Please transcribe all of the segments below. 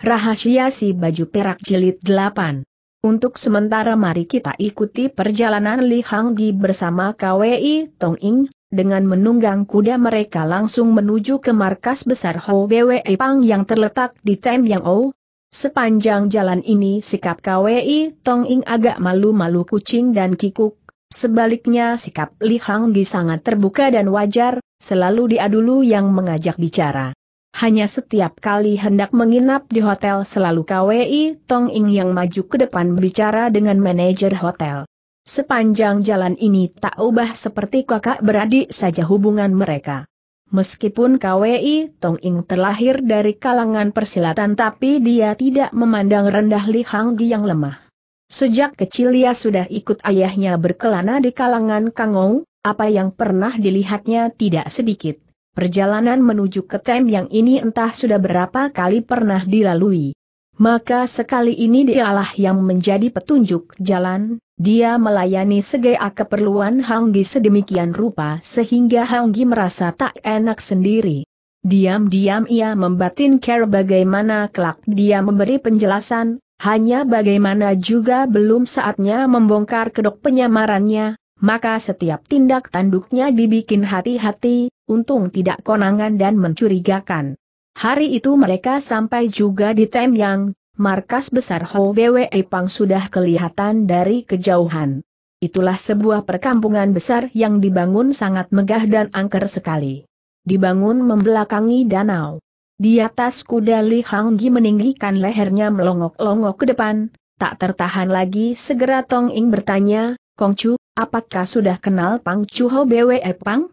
Rahasia si baju perak Jelit 8. Untuk sementara mari kita ikuti perjalanan Li Hanggi bersama KWI Tong Ing, dengan menunggang kuda mereka langsung menuju ke markas besar Ho Bwe Pang yang terletak di Tem Yang O. Sepanjang jalan ini sikap KWI Tong Ing agak malu-malu kucing dan kikuk, sebaliknya sikap Li Hanggi sangat terbuka dan wajar, selalu diadulu yang mengajak bicara. Hanya setiap kali hendak menginap di hotel selalu KWI Tong Ing yang maju ke depan bicara dengan manajer hotel. Sepanjang jalan ini tak ubah seperti kakak beradik saja hubungan mereka. Meskipun KWI Tong Ing terlahir dari kalangan persilatan tapi dia tidak memandang rendah Li Hang Gi yang lemah. Sejak kecil ia sudah ikut ayahnya berkelana di kalangan Kangou, apa yang pernah dilihatnya tidak sedikit perjalanan menuju ke tem yang ini entah sudah berapa kali pernah dilalui. Maka sekali ini dialah yang menjadi petunjuk jalan, dia melayani segala keperluan Hanggi sedemikian rupa sehingga Hanggi merasa tak enak sendiri. Diam-diam ia membatin care bagaimana kelak dia memberi penjelasan, hanya bagaimana juga belum saatnya membongkar kedok penyamarannya, maka setiap tindak tanduknya dibikin hati-hati, untung tidak konangan dan mencurigakan. Hari itu mereka sampai juga di Temyang, markas besar Ho Bwe Pang sudah kelihatan dari kejauhan. Itulah sebuah perkampungan besar yang dibangun sangat megah dan angker sekali. Dibangun membelakangi danau. Di atas kuda Li Hanggi meninggikan lehernya melongok-longok ke depan, tak tertahan lagi segera Tong Ing bertanya, Kong Chu, apakah sudah kenal Pang Chu Chuho Bwe Pang?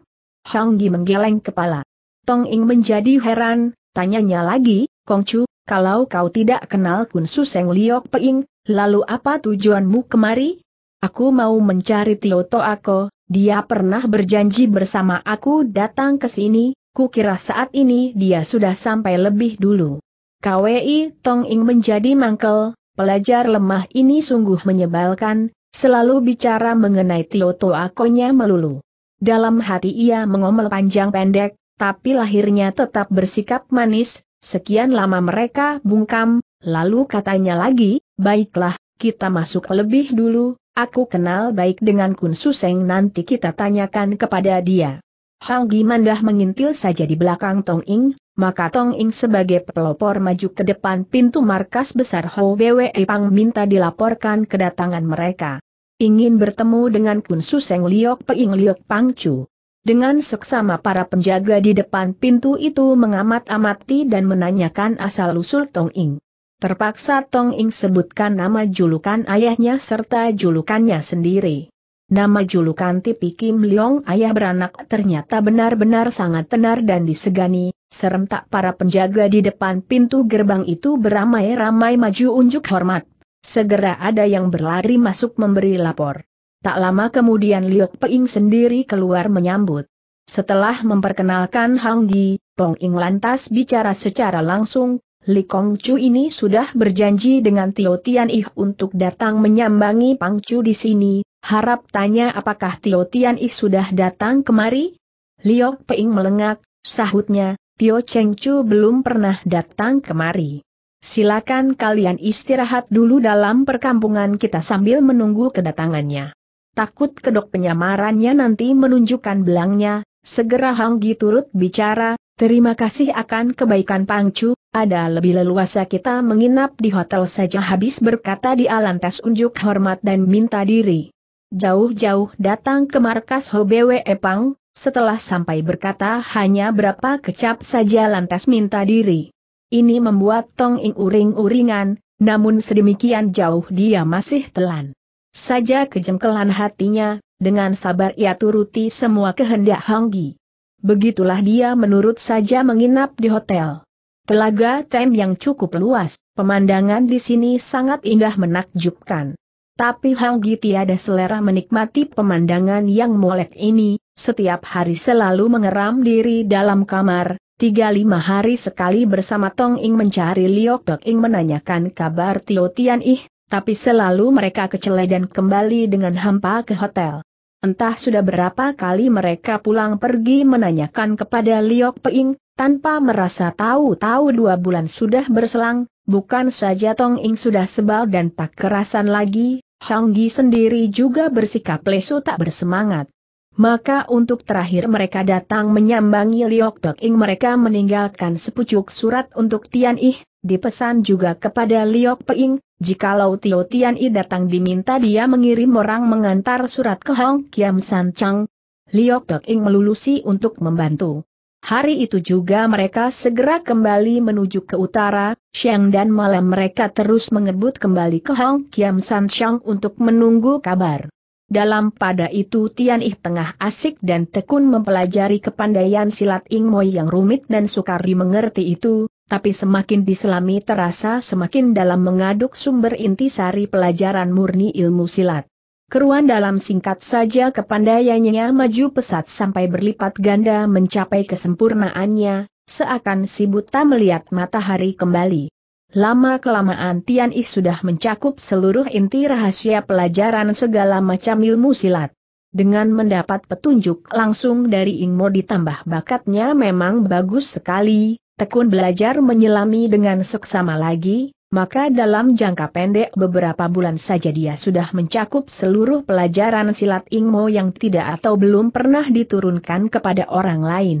Hong Gi menggeleng kepala. Tong Ing menjadi heran, tanyanya lagi, Kong Chu, kalau kau tidak kenal Kun Suseng Liok Peing, lalu apa tujuanmu kemari? Aku mau mencari Tio To Ako, dia pernah berjanji bersama aku datang ke sini, kukira saat ini dia sudah sampai lebih dulu. KWI Tong Ing menjadi mangkel, pelajar lemah ini sungguh menyebalkan, selalu bicara mengenai Tio Toakonya melulu. Dalam hati ia mengomel panjang pendek, tapi lahirnya tetap bersikap manis, sekian lama mereka bungkam, lalu katanya lagi, baiklah, kita masuk lebih dulu, aku kenal baik dengan Kun Suseng nanti kita tanyakan kepada dia. Hang Gimandah mengintil saja di belakang Tong Ing, maka Tong Ing sebagai pelopor maju ke depan pintu markas besar Ho Bwe Pang minta dilaporkan kedatangan mereka ingin bertemu dengan Kun Suseng Liok Peing Liok Pangcu. Dengan seksama para penjaga di depan pintu itu mengamat-amati dan menanyakan asal-usul Tong Ing. Terpaksa Tong Ing sebutkan nama julukan ayahnya serta julukannya sendiri. Nama julukan Tipi Kim Leong ayah beranak ternyata benar-benar sangat tenar dan disegani, serentak para penjaga di depan pintu gerbang itu beramai-ramai maju unjuk hormat Segera ada yang berlari masuk memberi lapor. Tak lama kemudian Liok Peing sendiri keluar menyambut. Setelah memperkenalkan Hang Di, Pong Ing lantas bicara secara langsung, Li Kong Chu ini sudah berjanji dengan Tio Tian Ih untuk datang menyambangi Pang Chu di sini, harap tanya apakah Tio Tian Ih sudah datang kemari? Liok Peing melengak, sahutnya, Tio Cheng Chu belum pernah datang kemari. Silakan kalian istirahat dulu dalam perkampungan kita sambil menunggu kedatangannya. Takut kedok penyamarannya nanti menunjukkan belangnya, segera Hanggi turut bicara, terima kasih akan kebaikan Pangcu, ada lebih leluasa kita menginap di hotel saja habis berkata di lantas unjuk hormat dan minta diri. Jauh-jauh datang ke markas HBW Epang, setelah sampai berkata hanya berapa kecap saja lantas minta diri. Ini membuat Tong Ing uring-uringan, namun sedemikian jauh dia masih telan. Saja kejengkelan hatinya, dengan sabar ia turuti semua kehendak Honggi. Begitulah dia menurut saja menginap di hotel. Telaga Tem yang cukup luas, pemandangan di sini sangat indah menakjubkan. Tapi Honggi tiada selera menikmati pemandangan yang molek ini, setiap hari selalu mengeram diri dalam kamar, Tiga lima hari sekali bersama Tong Ing mencari Liok Tok Ing menanyakan kabar Tio Tian Ih, tapi selalu mereka kecele dan kembali dengan hampa ke hotel. Entah sudah berapa kali mereka pulang pergi menanyakan kepada Liok Peing, tanpa merasa tahu-tahu dua bulan sudah berselang, bukan saja Tong Ing sudah sebal dan tak kerasan lagi, Hong Gi sendiri juga bersikap lesu tak bersemangat. Maka untuk terakhir mereka datang menyambangi Liok Dok Ing mereka meninggalkan sepucuk surat untuk Tian Ih, dipesan juga kepada Liok Peing, jikalau Tio Tian Ih datang diminta dia mengirim orang mengantar surat ke Hong Kiam San Chang. Liok Dok Ing melulusi untuk membantu. Hari itu juga mereka segera kembali menuju ke utara, siang dan malam mereka terus mengebut kembali ke Hong Kiam San Chang untuk menunggu kabar. Dalam pada itu Tian Ih tengah asik dan tekun mempelajari kepandaian silat Ing Moi yang rumit dan sukar dimengerti itu, tapi semakin diselami terasa semakin dalam mengaduk sumber inti sari pelajaran murni ilmu silat. Keruan dalam singkat saja kepandaiannya maju pesat sampai berlipat ganda mencapai kesempurnaannya, seakan si buta melihat matahari kembali. Lama-kelamaan Tian Yi sudah mencakup seluruh inti rahasia pelajaran segala macam ilmu silat. Dengan mendapat petunjuk langsung dari Ingmo ditambah bakatnya memang bagus sekali, tekun belajar menyelami dengan seksama lagi, maka dalam jangka pendek beberapa bulan saja dia sudah mencakup seluruh pelajaran silat Ingmo yang tidak atau belum pernah diturunkan kepada orang lain.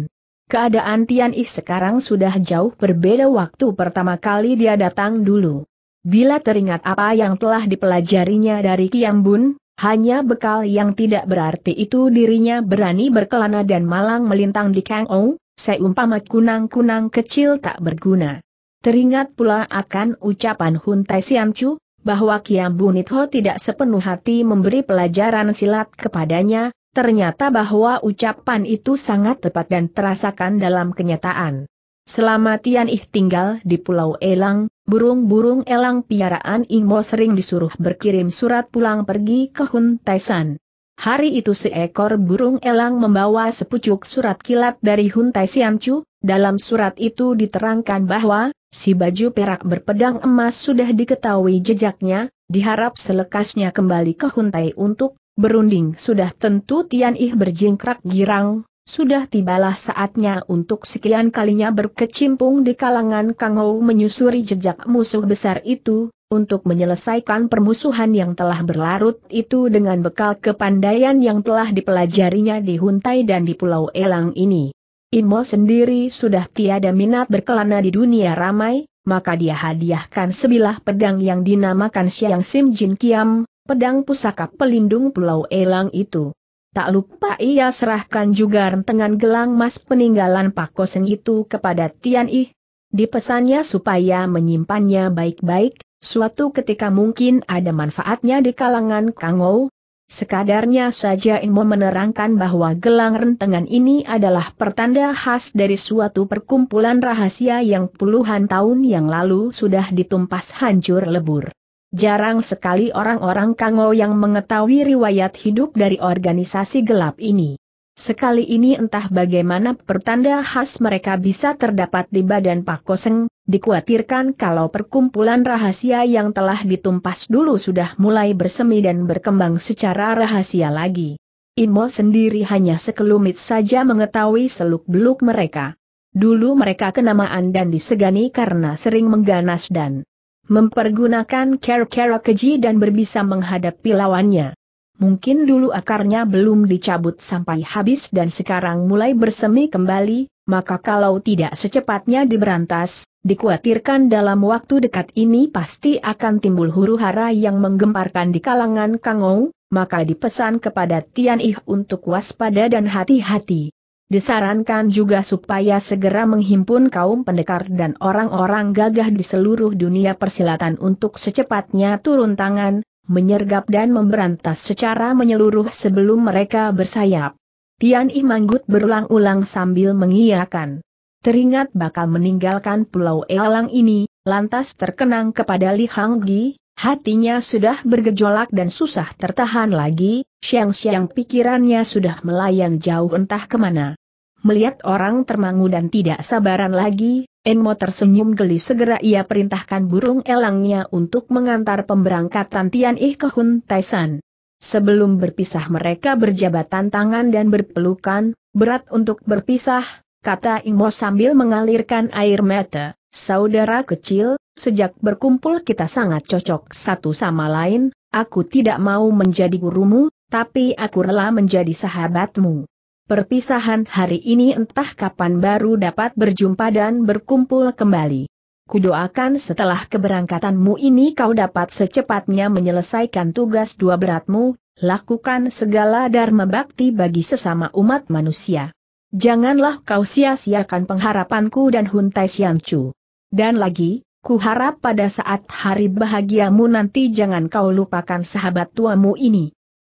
Keadaan Tian Ih sekarang sudah jauh berbeda waktu pertama kali dia datang dulu. Bila teringat apa yang telah dipelajarinya dari Bun, hanya bekal yang tidak berarti itu dirinya berani berkelana dan malang melintang di Kang Ou, seumpama kunang-kunang kecil tak berguna. Teringat pula akan ucapan Hun Tai Sian Chu, bahwa Kiambun Itho tidak sepenuh hati memberi pelajaran silat kepadanya, Ternyata bahwa ucapan itu sangat tepat dan terasakan dalam kenyataan. Selama Tian Ih tinggal di Pulau Elang, burung-burung elang piaraan Ingmo sering disuruh berkirim surat pulang pergi ke Hun Taishan. Hari itu seekor burung elang membawa sepucuk surat kilat dari Hun Taisian Chu, dalam surat itu diterangkan bahwa, si baju perak berpedang emas sudah diketahui jejaknya, diharap selekasnya kembali ke Hun Tai untuk berunding sudah tentu Tian Ih berjingkrak girang, sudah tibalah saatnya untuk sekian kalinya berkecimpung di kalangan Kang Hou menyusuri jejak musuh besar itu, untuk menyelesaikan permusuhan yang telah berlarut itu dengan bekal kepandaian yang telah dipelajarinya di Huntai dan di Pulau Elang ini. Imo sendiri sudah tiada minat berkelana di dunia ramai, maka dia hadiahkan sebilah pedang yang dinamakan Siang Sim Jin Kiam, pedang pusaka pelindung Pulau Elang itu. Tak lupa ia serahkan juga rentengan gelang mas peninggalan Pak Kosen itu kepada Tian I. Dipesannya supaya menyimpannya baik-baik, suatu ketika mungkin ada manfaatnya di kalangan Kangou. Sekadarnya saja Imo menerangkan bahwa gelang rentengan ini adalah pertanda khas dari suatu perkumpulan rahasia yang puluhan tahun yang lalu sudah ditumpas hancur lebur. Jarang sekali orang-orang Kango yang mengetahui riwayat hidup dari organisasi gelap ini. Sekali ini entah bagaimana pertanda khas mereka bisa terdapat di badan Pak Koseng, dikhawatirkan kalau perkumpulan rahasia yang telah ditumpas dulu sudah mulai bersemi dan berkembang secara rahasia lagi. Imo sendiri hanya sekelumit saja mengetahui seluk-beluk mereka. Dulu mereka kenamaan dan disegani karena sering mengganas dan mempergunakan kera-kera keji dan berbisa menghadapi lawannya. Mungkin dulu akarnya belum dicabut sampai habis dan sekarang mulai bersemi kembali, maka kalau tidak secepatnya diberantas, dikhawatirkan dalam waktu dekat ini pasti akan timbul huru-hara yang menggemparkan di kalangan Kangou, maka dipesan kepada Tian Ih untuk waspada dan hati-hati. Disarankan juga supaya segera menghimpun kaum pendekar dan orang-orang gagah di seluruh dunia persilatan untuk secepatnya turun tangan, menyergap dan memberantas secara menyeluruh sebelum mereka bersayap. Tian I Manggut berulang-ulang sambil mengiyakan. Teringat bakal meninggalkan Pulau Elang ini, lantas terkenang kepada Li Hang Gi, hatinya sudah bergejolak dan susah tertahan lagi, siang-siang pikirannya sudah melayang jauh entah kemana. Melihat orang termangu dan tidak sabaran lagi, Enmo tersenyum geli segera ia perintahkan burung elangnya untuk mengantar pemberangkatan Tian Ih ke Hun Taisan. Sebelum berpisah mereka berjabatan tangan dan berpelukan, berat untuk berpisah, kata Enmo sambil mengalirkan air mata. Saudara kecil, sejak berkumpul kita sangat cocok satu sama lain, aku tidak mau menjadi gurumu, tapi aku rela menjadi sahabatmu. Perpisahan hari ini entah kapan baru dapat berjumpa dan berkumpul kembali. Kudoakan setelah keberangkatanmu ini kau dapat secepatnya menyelesaikan tugas dua beratmu, lakukan segala dharma bakti bagi sesama umat manusia. Janganlah kau sia-siakan pengharapanku dan Huntai Siancu. Dan lagi, kuharap pada saat hari bahagiamu nanti jangan kau lupakan sahabat tuamu ini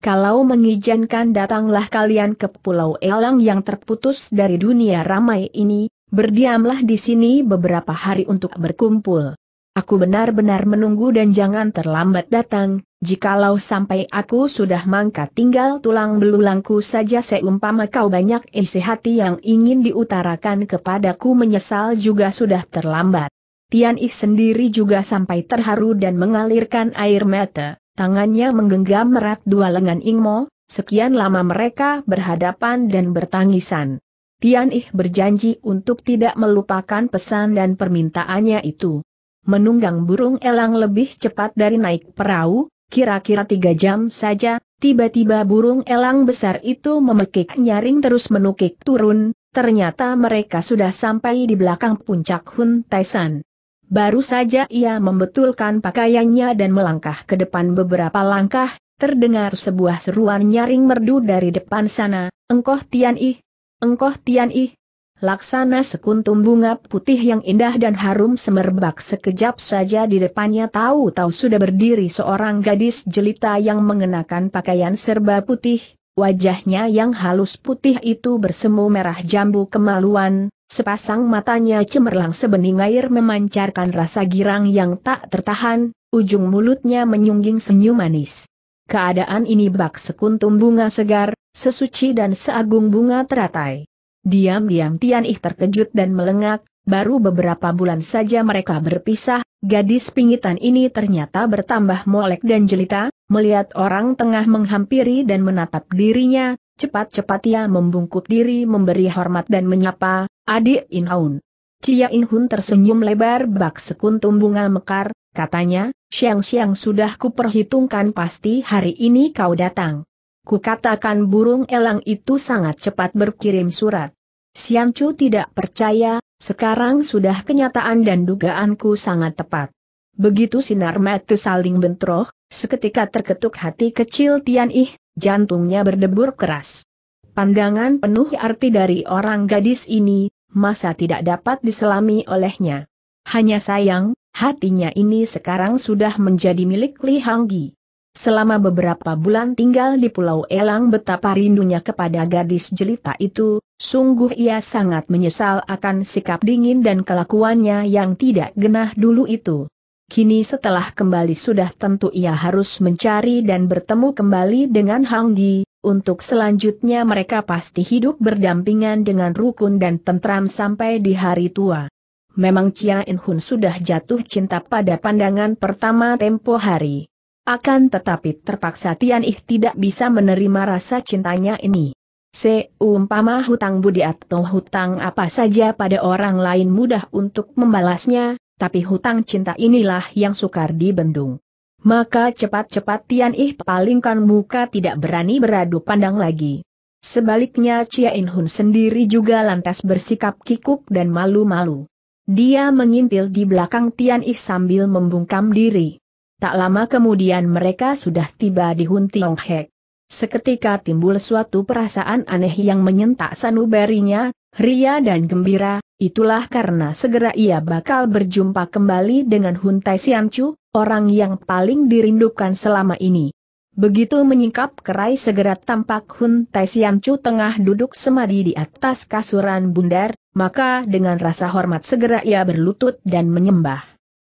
kalau mengizinkan datanglah kalian ke Pulau Elang yang terputus dari dunia ramai ini, berdiamlah di sini beberapa hari untuk berkumpul. Aku benar-benar menunggu dan jangan terlambat datang, jikalau sampai aku sudah mangkat tinggal tulang belulangku saja seumpama kau banyak isi hati yang ingin diutarakan kepadaku menyesal juga sudah terlambat. Tian Ih sendiri juga sampai terharu dan mengalirkan air mata. Tangannya menggenggam erat dua lengan Ingmo, sekian lama mereka berhadapan dan bertangisan. Tian Ih berjanji untuk tidak melupakan pesan dan permintaannya itu. Menunggang burung elang lebih cepat dari naik perahu, kira-kira tiga jam saja, tiba-tiba burung elang besar itu memekik nyaring terus menukik turun, ternyata mereka sudah sampai di belakang puncak Hun Taisan. Baru saja ia membetulkan pakaiannya dan melangkah ke depan beberapa langkah, terdengar sebuah seruan nyaring merdu dari depan sana, Engkoh Tian Ih! Engkoh Tian Ih! Laksana sekuntum bunga putih yang indah dan harum semerbak sekejap saja di depannya tahu-tahu sudah berdiri seorang gadis jelita yang mengenakan pakaian serba putih, Wajahnya yang halus putih itu bersemu merah jambu kemaluan, sepasang matanya cemerlang sebening air memancarkan rasa girang yang tak tertahan, ujung mulutnya menyungging senyum manis. Keadaan ini bak sekuntum bunga segar, sesuci dan seagung bunga teratai. Diam-diam Tian Ih terkejut dan melengak, baru beberapa bulan saja mereka berpisah, gadis pingitan ini ternyata bertambah molek dan jelita, Melihat orang tengah menghampiri dan menatap dirinya, cepat-cepat ia membungkuk diri memberi hormat dan menyapa, adik Inhaun. Cia Inhun tersenyum lebar bak sekuntum bunga mekar, katanya, siang-siang sudah kuperhitungkan pasti hari ini kau datang. Kukatakan burung elang itu sangat cepat berkirim surat. Siancu tidak percaya, sekarang sudah kenyataan dan dugaanku sangat tepat. Begitu sinar mata saling bentroh, seketika terketuk hati kecil Tian Ih, jantungnya berdebur keras. Pandangan penuh arti dari orang gadis ini, masa tidak dapat diselami olehnya. Hanya sayang, hatinya ini sekarang sudah menjadi milik Li Hanggi. Selama beberapa bulan tinggal di Pulau Elang betapa rindunya kepada gadis jelita itu, sungguh ia sangat menyesal akan sikap dingin dan kelakuannya yang tidak genah dulu itu. Kini setelah kembali sudah tentu ia harus mencari dan bertemu kembali dengan Hang Di, untuk selanjutnya mereka pasti hidup berdampingan dengan rukun dan tentram sampai di hari tua. Memang Chia In Hun sudah jatuh cinta pada pandangan pertama tempo hari. Akan tetapi terpaksa Tian Ih tidak bisa menerima rasa cintanya ini. Seumpama hutang budi atau hutang apa saja pada orang lain mudah untuk membalasnya, tapi hutang cinta inilah yang sukar dibendung. Maka cepat-cepat Tian Ih palingkan muka tidak berani beradu pandang lagi. Sebaliknya Chia In Hun sendiri juga lantas bersikap kikuk dan malu-malu. Dia mengintil di belakang Tian Ih sambil membungkam diri. Tak lama kemudian mereka sudah tiba di Hun Tiong Hek. Seketika timbul suatu perasaan aneh yang menyentak sanubarinya, Ria dan gembira, itulah karena segera ia bakal berjumpa kembali dengan Huntai Siancu, orang yang paling dirindukan selama ini. Begitu menyingkap kerai segera tampak Hun Siancu tengah duduk semadi di atas kasuran bundar, maka dengan rasa hormat segera ia berlutut dan menyembah.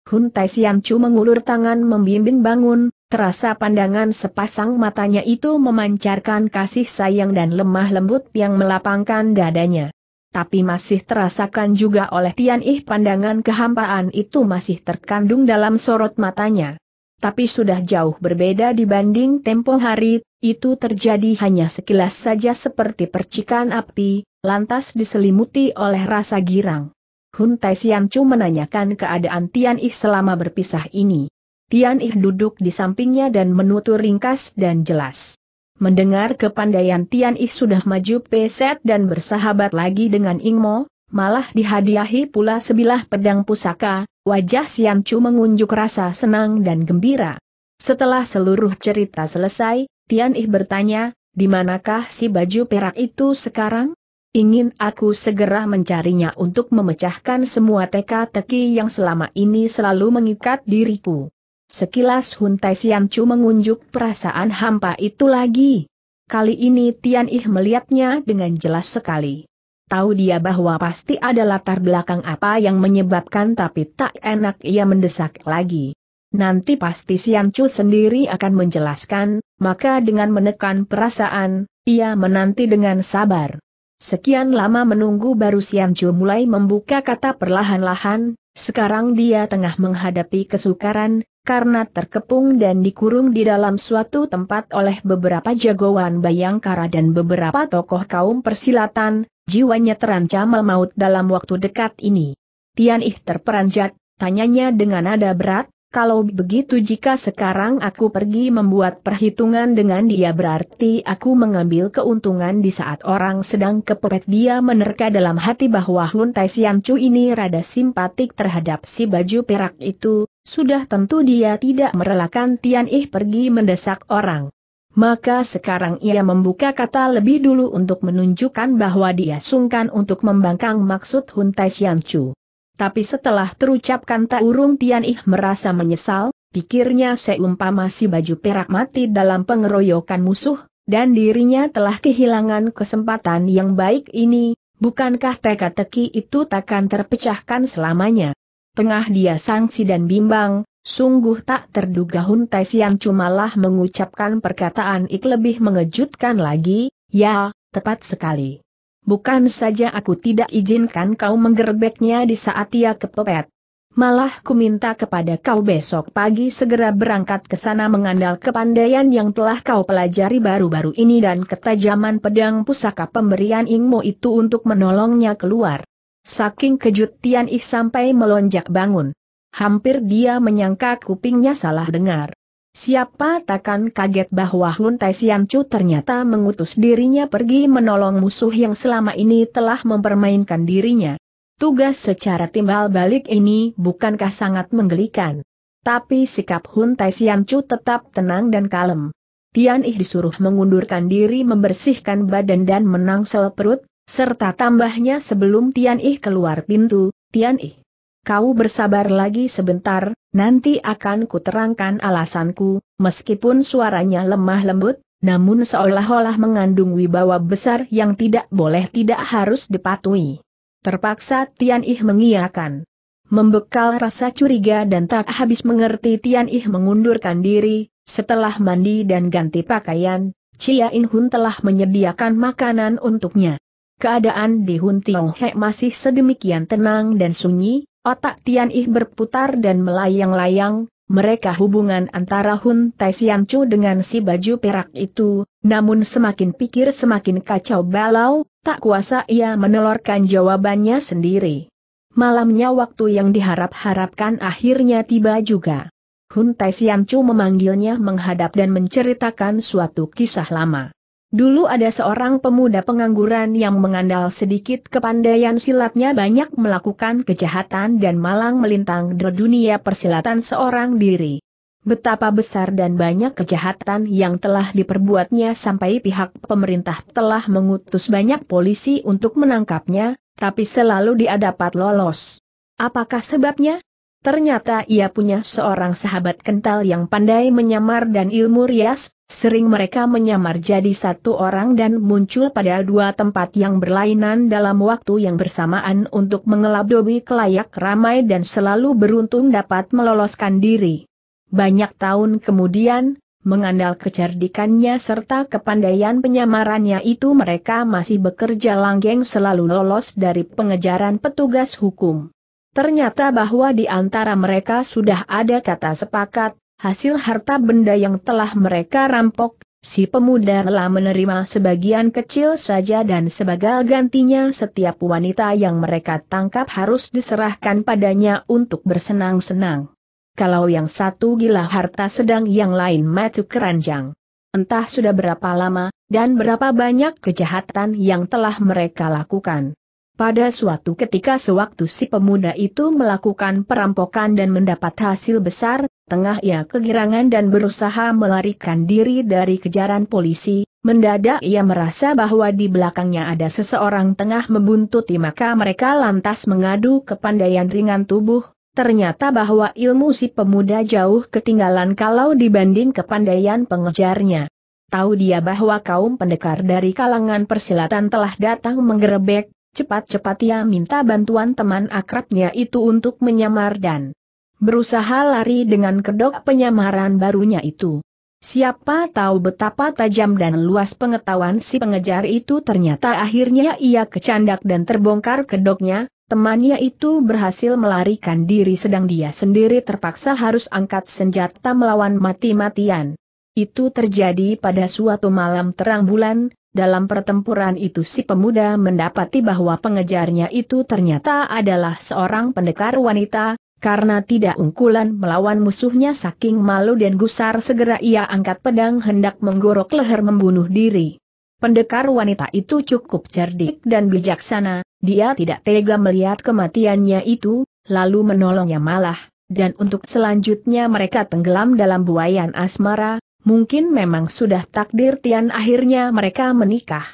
Hun Siancu mengulur tangan membimbing bangun, terasa pandangan sepasang matanya itu memancarkan kasih sayang dan lemah lembut yang melapangkan dadanya tapi masih terasakan juga oleh Tian Ih pandangan kehampaan itu masih terkandung dalam sorot matanya. Tapi sudah jauh berbeda dibanding tempo hari, itu terjadi hanya sekilas saja seperti percikan api, lantas diselimuti oleh rasa girang. Hun Tai Sian Chu menanyakan keadaan Tian Ih selama berpisah ini. Tian Ih duduk di sampingnya dan menutur ringkas dan jelas. Mendengar kepandaian Tian Yi sudah maju peset dan bersahabat lagi dengan Ing Mo, malah dihadiahi pula sebilah pedang pusaka, wajah Sian Chu mengunjuk rasa senang dan gembira. Setelah seluruh cerita selesai, Tian Yi bertanya, di manakah si baju perak itu sekarang? Ingin aku segera mencarinya untuk memecahkan semua teka-teki yang selama ini selalu mengikat diriku. Sekilas Hun Tai Sian Chu mengunjuk perasaan hampa itu lagi. Kali ini Tian Ih melihatnya dengan jelas sekali. Tahu dia bahwa pasti ada latar belakang apa yang menyebabkan tapi tak enak ia mendesak lagi. Nanti pasti Sian Chu sendiri akan menjelaskan, maka dengan menekan perasaan, ia menanti dengan sabar. Sekian lama menunggu baru Sian Chu mulai membuka kata perlahan-lahan, sekarang dia tengah menghadapi kesukaran, karena terkepung dan dikurung di dalam suatu tempat oleh beberapa jagoan Bayangkara dan beberapa tokoh kaum persilatan, jiwanya terancam maut dalam waktu dekat ini. Tian Ih terperanjat, tanyanya dengan nada berat, kalau begitu jika sekarang aku pergi membuat perhitungan dengan dia berarti aku mengambil keuntungan di saat orang sedang kepepet dia menerka dalam hati bahwa Hun Tai Sian Chu ini rada simpatik terhadap si baju perak itu, sudah tentu dia tidak merelakan Tian Ih pergi mendesak orang. Maka sekarang ia membuka kata lebih dulu untuk menunjukkan bahwa dia sungkan untuk membangkang maksud Hun Tai Xian Chu. Tapi setelah terucapkan tak urung Tian Ih merasa menyesal, pikirnya seumpama si baju perak mati dalam pengeroyokan musuh, dan dirinya telah kehilangan kesempatan yang baik ini, bukankah teka-teki itu takkan terpecahkan selamanya. Tengah dia sangsi dan bimbang, sungguh tak terduga Hun Taisian cumalah mengucapkan perkataan ik lebih mengejutkan lagi, ya, tepat sekali. Bukan saja aku tidak izinkan kau menggerbeknya di saat ia kepepet. Malah ku minta kepada kau besok pagi segera berangkat ke sana mengandal kepandaian yang telah kau pelajari baru-baru ini dan ketajaman pedang pusaka pemberian Ingmo itu untuk menolongnya keluar. Saking kejut Tian Ih sampai melonjak bangun. Hampir dia menyangka kupingnya salah dengar. Siapa takkan kaget bahwa Hun Tai Sian Chu ternyata mengutus dirinya pergi menolong musuh yang selama ini telah mempermainkan dirinya. Tugas secara timbal balik ini bukankah sangat menggelikan. Tapi sikap Hun Tai Sian Chu tetap tenang dan kalem. Tian Ih disuruh mengundurkan diri membersihkan badan dan menangsel perut, serta tambahnya sebelum Tian Ih keluar pintu, Tian Ih. Kau bersabar lagi sebentar, nanti akan kuterangkan alasanku, meskipun suaranya lemah lembut, namun seolah-olah mengandung wibawa besar yang tidak boleh tidak harus dipatuhi. Terpaksa Tian Ih mengiakan. Membekal rasa curiga dan tak habis mengerti Tian Ih mengundurkan diri, setelah mandi dan ganti pakaian, Chia In Hun telah menyediakan makanan untuknya. Keadaan di Hun Tiong He masih sedemikian tenang dan sunyi, otak Tian Ih berputar dan melayang-layang, mereka hubungan antara Hun Tai Sian Chu dengan si baju perak itu, namun semakin pikir semakin kacau balau, tak kuasa ia menelorkan jawabannya sendiri. Malamnya waktu yang diharap-harapkan akhirnya tiba juga. Hun Tai Sian Chu memanggilnya menghadap dan menceritakan suatu kisah lama. Dulu ada seorang pemuda pengangguran yang mengandal sedikit kepandaian silatnya banyak melakukan kejahatan dan malang melintang di dunia persilatan seorang diri. Betapa besar dan banyak kejahatan yang telah diperbuatnya sampai pihak pemerintah telah mengutus banyak polisi untuk menangkapnya, tapi selalu dia dapat lolos. Apakah sebabnya? Ternyata ia punya seorang sahabat kental yang pandai menyamar dan ilmu rias, sering mereka menyamar jadi satu orang dan muncul pada dua tempat yang berlainan dalam waktu yang bersamaan untuk mengelabui kelayak ramai dan selalu beruntung dapat meloloskan diri. Banyak tahun kemudian, mengandal kecerdikannya serta kepandaian penyamarannya itu mereka masih bekerja langgeng selalu lolos dari pengejaran petugas hukum. Ternyata bahwa di antara mereka sudah ada kata sepakat, hasil harta benda yang telah mereka rampok, si pemuda telah menerima sebagian kecil saja dan sebagai gantinya setiap wanita yang mereka tangkap harus diserahkan padanya untuk bersenang-senang. Kalau yang satu gila harta sedang yang lain matu keranjang. Entah sudah berapa lama, dan berapa banyak kejahatan yang telah mereka lakukan. Pada suatu ketika sewaktu si pemuda itu melakukan perampokan dan mendapat hasil besar, tengah ia kegirangan dan berusaha melarikan diri dari kejaran polisi, mendadak ia merasa bahwa di belakangnya ada seseorang tengah membuntuti maka mereka lantas mengadu kepandaian ringan tubuh, ternyata bahwa ilmu si pemuda jauh ketinggalan kalau dibanding kepandaian pengejarnya. Tahu dia bahwa kaum pendekar dari kalangan persilatan telah datang menggerebek, cepat-cepat ia minta bantuan teman akrabnya itu untuk menyamar dan berusaha lari dengan kedok penyamaran barunya itu. Siapa tahu betapa tajam dan luas pengetahuan si pengejar itu ternyata akhirnya ia kecandak dan terbongkar kedoknya, temannya itu berhasil melarikan diri sedang dia sendiri terpaksa harus angkat senjata melawan mati-matian. Itu terjadi pada suatu malam terang bulan, dalam pertempuran itu si pemuda mendapati bahwa pengejarnya itu ternyata adalah seorang pendekar wanita, karena tidak unggulan melawan musuhnya saking malu dan gusar segera ia angkat pedang hendak menggorok leher membunuh diri. Pendekar wanita itu cukup cerdik dan bijaksana, dia tidak tega melihat kematiannya itu, lalu menolongnya malah, dan untuk selanjutnya mereka tenggelam dalam buayan asmara, Mungkin memang sudah takdir Tian akhirnya mereka menikah.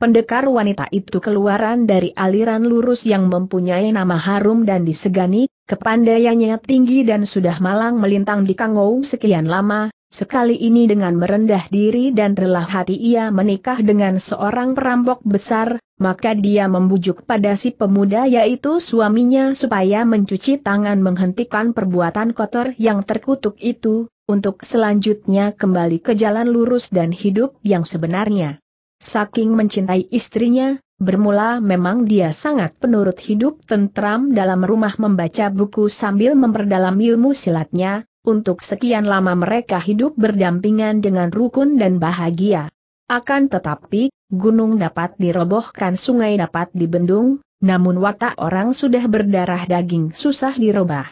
Pendekar wanita itu keluaran dari aliran lurus yang mempunyai nama harum dan disegani, kepandaiannya tinggi dan sudah malang melintang di Kangou sekian lama, Sekali ini dengan merendah diri dan rela hati ia menikah dengan seorang perampok besar, maka dia membujuk pada si pemuda yaitu suaminya supaya mencuci tangan menghentikan perbuatan kotor yang terkutuk itu, untuk selanjutnya kembali ke jalan lurus dan hidup yang sebenarnya. Saking mencintai istrinya, bermula memang dia sangat penurut hidup tentram dalam rumah membaca buku sambil memperdalam ilmu silatnya, untuk sekian lama mereka hidup berdampingan dengan rukun dan bahagia. Akan tetapi, gunung dapat dirobohkan sungai dapat dibendung, namun watak orang sudah berdarah daging susah dirobah.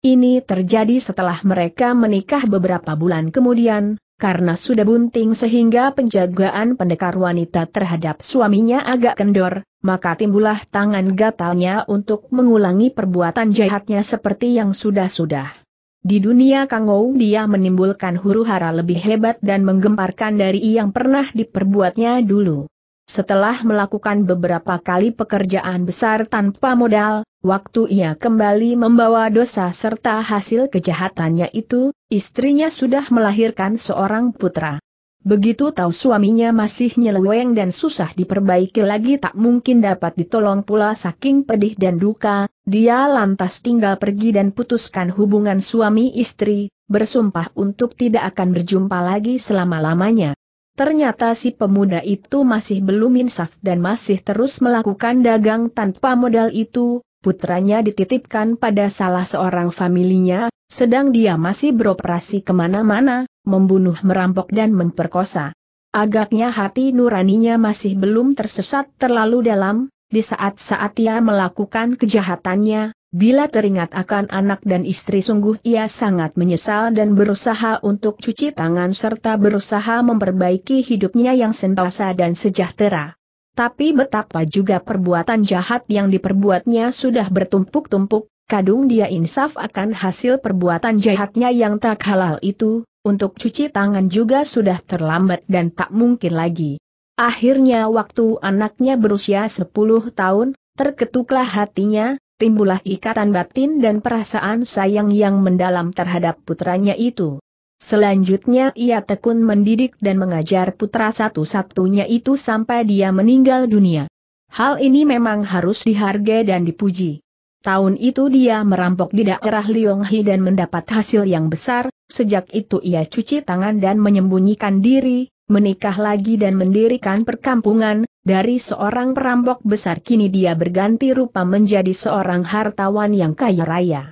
Ini terjadi setelah mereka menikah beberapa bulan kemudian, karena sudah bunting sehingga penjagaan pendekar wanita terhadap suaminya agak kendor, maka timbullah tangan gatalnya untuk mengulangi perbuatan jahatnya seperti yang sudah-sudah. Di dunia Kangou dia menimbulkan huru-hara lebih hebat dan menggemparkan dari yang pernah diperbuatnya dulu. Setelah melakukan beberapa kali pekerjaan besar tanpa modal, waktu ia kembali membawa dosa serta hasil kejahatannya itu, istrinya sudah melahirkan seorang putra. Begitu tahu suaminya masih nyeleweng dan susah diperbaiki lagi tak mungkin dapat ditolong pula saking pedih dan duka, dia lantas tinggal pergi dan putuskan hubungan suami istri, bersumpah untuk tidak akan berjumpa lagi selama-lamanya. Ternyata si pemuda itu masih belum insaf dan masih terus melakukan dagang tanpa modal itu, putranya dititipkan pada salah seorang familinya, sedang dia masih beroperasi kemana-mana, membunuh merampok dan memperkosa. Agaknya hati nuraninya masih belum tersesat terlalu dalam, di saat-saat ia melakukan kejahatannya, bila teringat akan anak dan istri sungguh ia sangat menyesal dan berusaha untuk cuci tangan serta berusaha memperbaiki hidupnya yang sentosa dan sejahtera. Tapi betapa juga perbuatan jahat yang diperbuatnya sudah bertumpuk-tumpuk, kadung dia insaf akan hasil perbuatan jahatnya yang tak halal itu, untuk cuci tangan juga sudah terlambat dan tak mungkin lagi. Akhirnya waktu anaknya berusia 10 tahun, terketuklah hatinya, timbullah ikatan batin dan perasaan sayang yang mendalam terhadap putranya itu. Selanjutnya ia tekun mendidik dan mengajar putra satu-satunya itu sampai dia meninggal dunia. Hal ini memang harus dihargai dan dipuji. Tahun itu dia merampok di daerah Lionghi dan mendapat hasil yang besar, sejak itu ia cuci tangan dan menyembunyikan diri, menikah lagi dan mendirikan perkampungan, dari seorang perampok besar kini dia berganti rupa menjadi seorang hartawan yang kaya raya.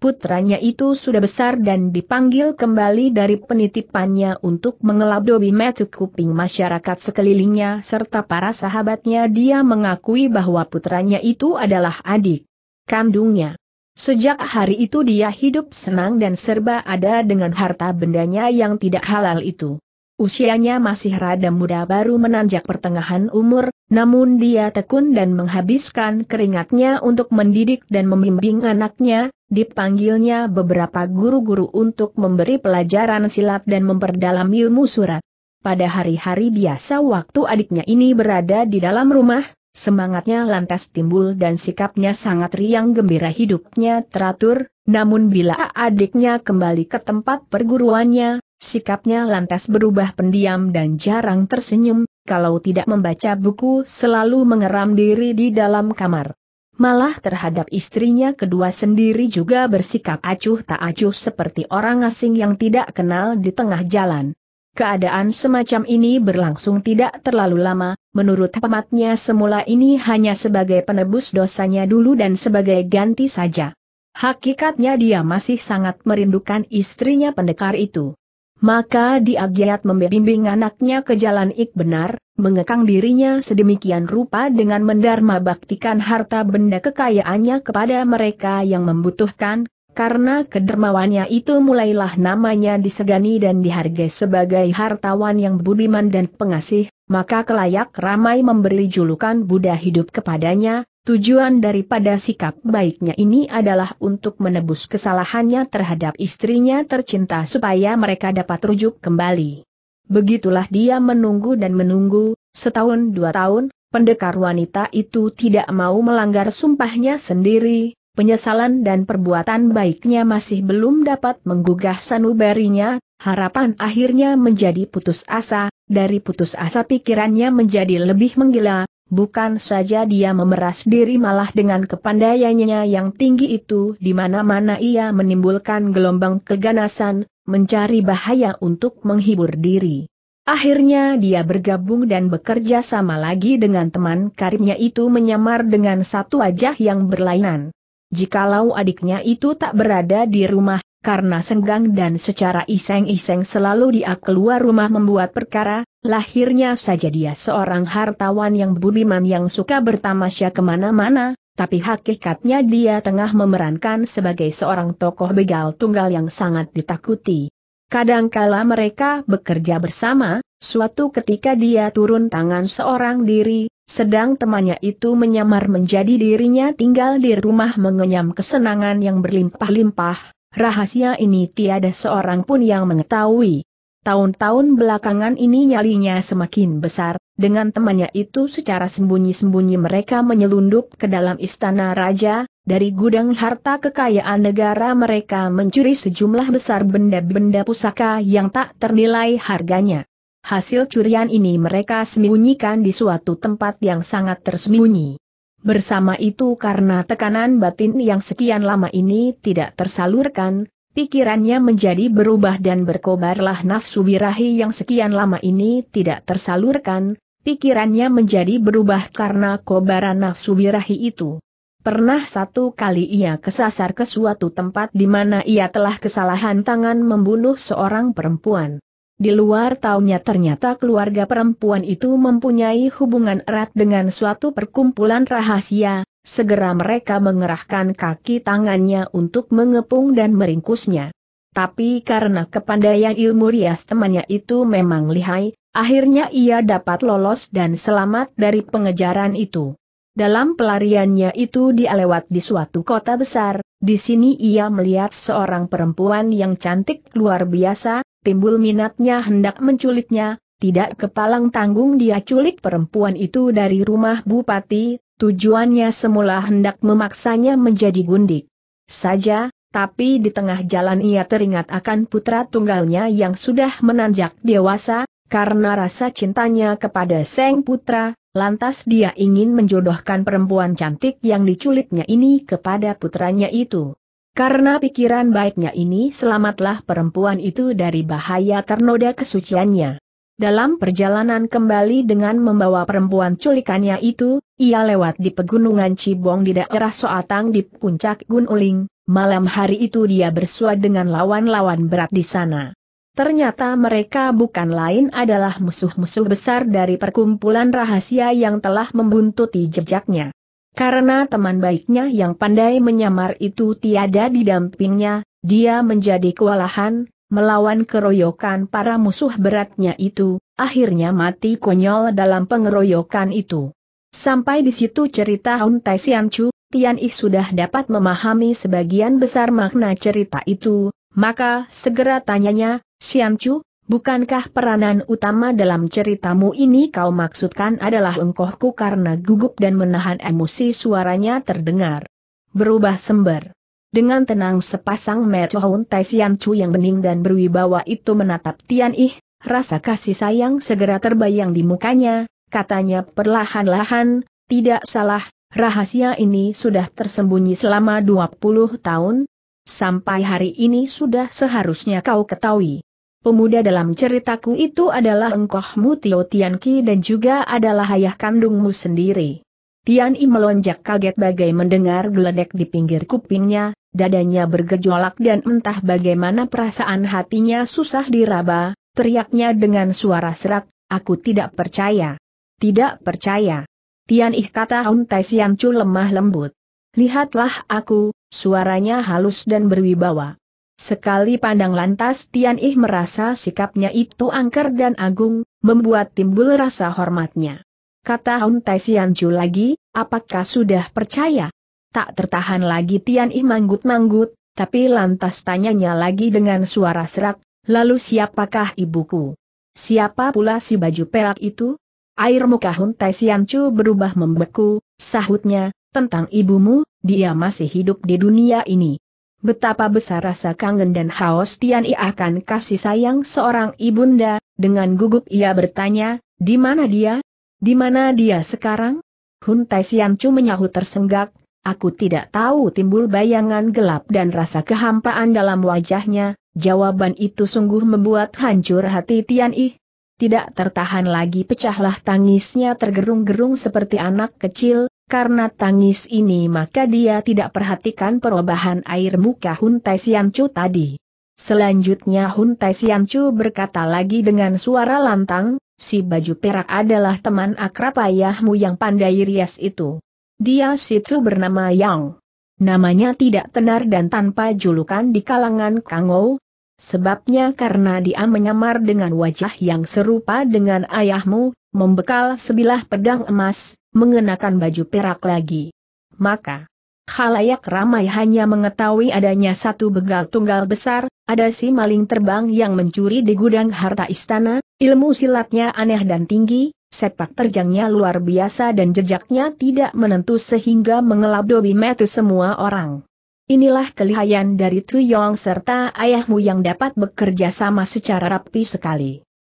Putranya itu sudah besar dan dipanggil kembali dari penitipannya untuk mengeladobi metu kuping masyarakat sekelilingnya serta para sahabatnya dia mengakui bahwa putranya itu adalah adik kandungnya. Sejak hari itu dia hidup senang dan serba ada dengan harta bendanya yang tidak halal itu. Usianya masih rada muda baru menanjak pertengahan umur, namun dia tekun dan menghabiskan keringatnya untuk mendidik dan membimbing anaknya, dipanggilnya beberapa guru-guru untuk memberi pelajaran silat dan memperdalam ilmu surat. Pada hari-hari biasa waktu adiknya ini berada di dalam rumah, Semangatnya lantas timbul dan sikapnya sangat riang gembira hidupnya teratur, namun bila adiknya kembali ke tempat perguruannya, sikapnya lantas berubah pendiam dan jarang tersenyum, kalau tidak membaca buku selalu mengeram diri di dalam kamar. Malah terhadap istrinya kedua sendiri juga bersikap acuh tak acuh seperti orang asing yang tidak kenal di tengah jalan. Keadaan semacam ini berlangsung tidak terlalu lama, menurut pematnya semula ini hanya sebagai penebus dosanya dulu dan sebagai ganti saja. Hakikatnya dia masih sangat merindukan istrinya pendekar itu. Maka dia giat membimbing anaknya ke jalan ik benar, mengekang dirinya sedemikian rupa dengan mendarma baktikan harta benda kekayaannya kepada mereka yang membutuhkan, karena kedermawannya itu mulailah namanya disegani dan dihargai sebagai hartawan yang budiman dan pengasih, maka kelayak ramai memberi julukan Buddha hidup kepadanya, tujuan daripada sikap baiknya ini adalah untuk menebus kesalahannya terhadap istrinya tercinta supaya mereka dapat rujuk kembali. Begitulah dia menunggu dan menunggu, setahun dua tahun, pendekar wanita itu tidak mau melanggar sumpahnya sendiri, penyesalan dan perbuatan baiknya masih belum dapat menggugah sanubarinya, harapan akhirnya menjadi putus asa, dari putus asa pikirannya menjadi lebih menggila, bukan saja dia memeras diri malah dengan kepandaiannya yang tinggi itu di mana-mana ia menimbulkan gelombang keganasan, mencari bahaya untuk menghibur diri. Akhirnya dia bergabung dan bekerja sama lagi dengan teman karibnya itu menyamar dengan satu wajah yang berlainan jikalau adiknya itu tak berada di rumah, karena senggang dan secara iseng-iseng selalu dia keluar rumah membuat perkara, lahirnya saja dia seorang hartawan yang budiman yang suka bertamasya kemana-mana, tapi hakikatnya dia tengah memerankan sebagai seorang tokoh begal tunggal yang sangat ditakuti. Kadangkala mereka bekerja bersama, suatu ketika dia turun tangan seorang diri, sedang temannya itu menyamar menjadi dirinya tinggal di rumah mengenyam kesenangan yang berlimpah-limpah, rahasia ini tiada seorang pun yang mengetahui. Tahun-tahun belakangan ini nyalinya semakin besar, dengan temannya itu secara sembunyi-sembunyi mereka menyelundup ke dalam istana raja, dari gudang harta kekayaan negara mereka mencuri sejumlah besar benda-benda pusaka yang tak ternilai harganya. Hasil curian ini mereka sembunyikan di suatu tempat yang sangat tersembunyi. Bersama itu karena tekanan batin yang sekian lama ini tidak tersalurkan, pikirannya menjadi berubah dan berkobarlah nafsu birahi yang sekian lama ini tidak tersalurkan, pikirannya menjadi berubah karena kobaran nafsu birahi itu. Pernah satu kali ia kesasar ke suatu tempat di mana ia telah kesalahan tangan membunuh seorang perempuan. Di luar taunya ternyata keluarga perempuan itu mempunyai hubungan erat dengan suatu perkumpulan rahasia, segera mereka mengerahkan kaki tangannya untuk mengepung dan meringkusnya. Tapi karena kepandaian ilmu rias temannya itu memang lihai, akhirnya ia dapat lolos dan selamat dari pengejaran itu. Dalam pelariannya itu dia lewat di suatu kota besar, di sini ia melihat seorang perempuan yang cantik luar biasa, timbul minatnya hendak menculiknya, tidak kepalang tanggung dia culik perempuan itu dari rumah bupati, tujuannya semula hendak memaksanya menjadi gundik. Saja, tapi di tengah jalan ia teringat akan putra tunggalnya yang sudah menanjak dewasa, karena rasa cintanya kepada Seng Putra, lantas dia ingin menjodohkan perempuan cantik yang diculiknya ini kepada putranya itu. Karena pikiran baiknya ini selamatlah perempuan itu dari bahaya ternoda kesuciannya. Dalam perjalanan kembali dengan membawa perempuan culikannya itu, ia lewat di pegunungan Cibong di daerah Soatang di puncak Gunuling, malam hari itu dia bersua dengan lawan-lawan berat di sana. Ternyata mereka bukan lain adalah musuh-musuh besar dari perkumpulan rahasia yang telah membuntuti jejaknya. Karena teman baiknya yang pandai menyamar itu tiada di dampingnya, dia menjadi kewalahan, melawan keroyokan para musuh beratnya itu, akhirnya mati konyol dalam pengeroyokan itu. Sampai di situ cerita Hun Tai Sian Chu, Tian Yi sudah dapat memahami sebagian besar makna cerita itu, maka segera tanyanya, Sian Chu, Bukankah peranan utama dalam ceritamu ini kau maksudkan adalah engkohku karena gugup dan menahan emosi suaranya terdengar. Berubah sember. Dengan tenang sepasang mercohon Taisian Chu yang bening dan berwibawa itu menatap Tian Ih, rasa kasih sayang segera terbayang di mukanya, katanya perlahan-lahan, tidak salah, rahasia ini sudah tersembunyi selama 20 tahun. Sampai hari ini sudah seharusnya kau ketahui. Pemuda dalam ceritaku itu adalah engkohmu Tio Ki dan juga adalah ayah kandungmu sendiri. Tian I melonjak kaget bagai mendengar geledek di pinggir kupingnya, dadanya bergejolak dan entah bagaimana perasaan hatinya susah diraba, teriaknya dengan suara serak, aku tidak percaya. Tidak percaya. Tian I kata Hun Tai Sian Chu lemah lembut. Lihatlah aku, suaranya halus dan berwibawa. Sekali pandang lantas Tian Ih merasa sikapnya itu angker dan agung, membuat timbul rasa hormatnya. Kata Hong Tai Sian Chu lagi, apakah sudah percaya? Tak tertahan lagi Tian Ih manggut-manggut, tapi lantas tanyanya lagi dengan suara serak, lalu siapakah ibuku? Siapa pula si baju perak itu? Air muka Hong Tai Sian Chu berubah membeku, sahutnya, tentang ibumu, dia masih hidup di dunia ini betapa besar rasa kangen dan haus Tian I akan kasih sayang seorang ibunda, dengan gugup ia bertanya, di mana dia? Di mana dia sekarang? Hun Tai Sian Chu menyahut tersenggak, aku tidak tahu timbul bayangan gelap dan rasa kehampaan dalam wajahnya, jawaban itu sungguh membuat hancur hati Tian I. Tidak tertahan lagi pecahlah tangisnya tergerung-gerung seperti anak kecil, karena tangis ini maka dia tidak perhatikan perubahan air muka Hun Tai Chu tadi. Selanjutnya Hun Tai Chu berkata lagi dengan suara lantang, si baju perak adalah teman akrab ayahmu yang pandai rias itu. Dia situ bernama Yang. Namanya tidak tenar dan tanpa julukan di kalangan Kangou. Sebabnya karena dia menyamar dengan wajah yang serupa dengan ayahmu, membekal sebilah pedang emas, mengenakan baju perak lagi. Maka, khalayak ramai hanya mengetahui adanya satu begal tunggal besar, ada si maling terbang yang mencuri di gudang harta istana, ilmu silatnya aneh dan tinggi, sepak terjangnya luar biasa dan jejaknya tidak menentu sehingga mengelabdobi metu semua orang. Inilah kelihayan dari Tuyong serta ayahmu yang dapat bekerja sama secara rapi sekali.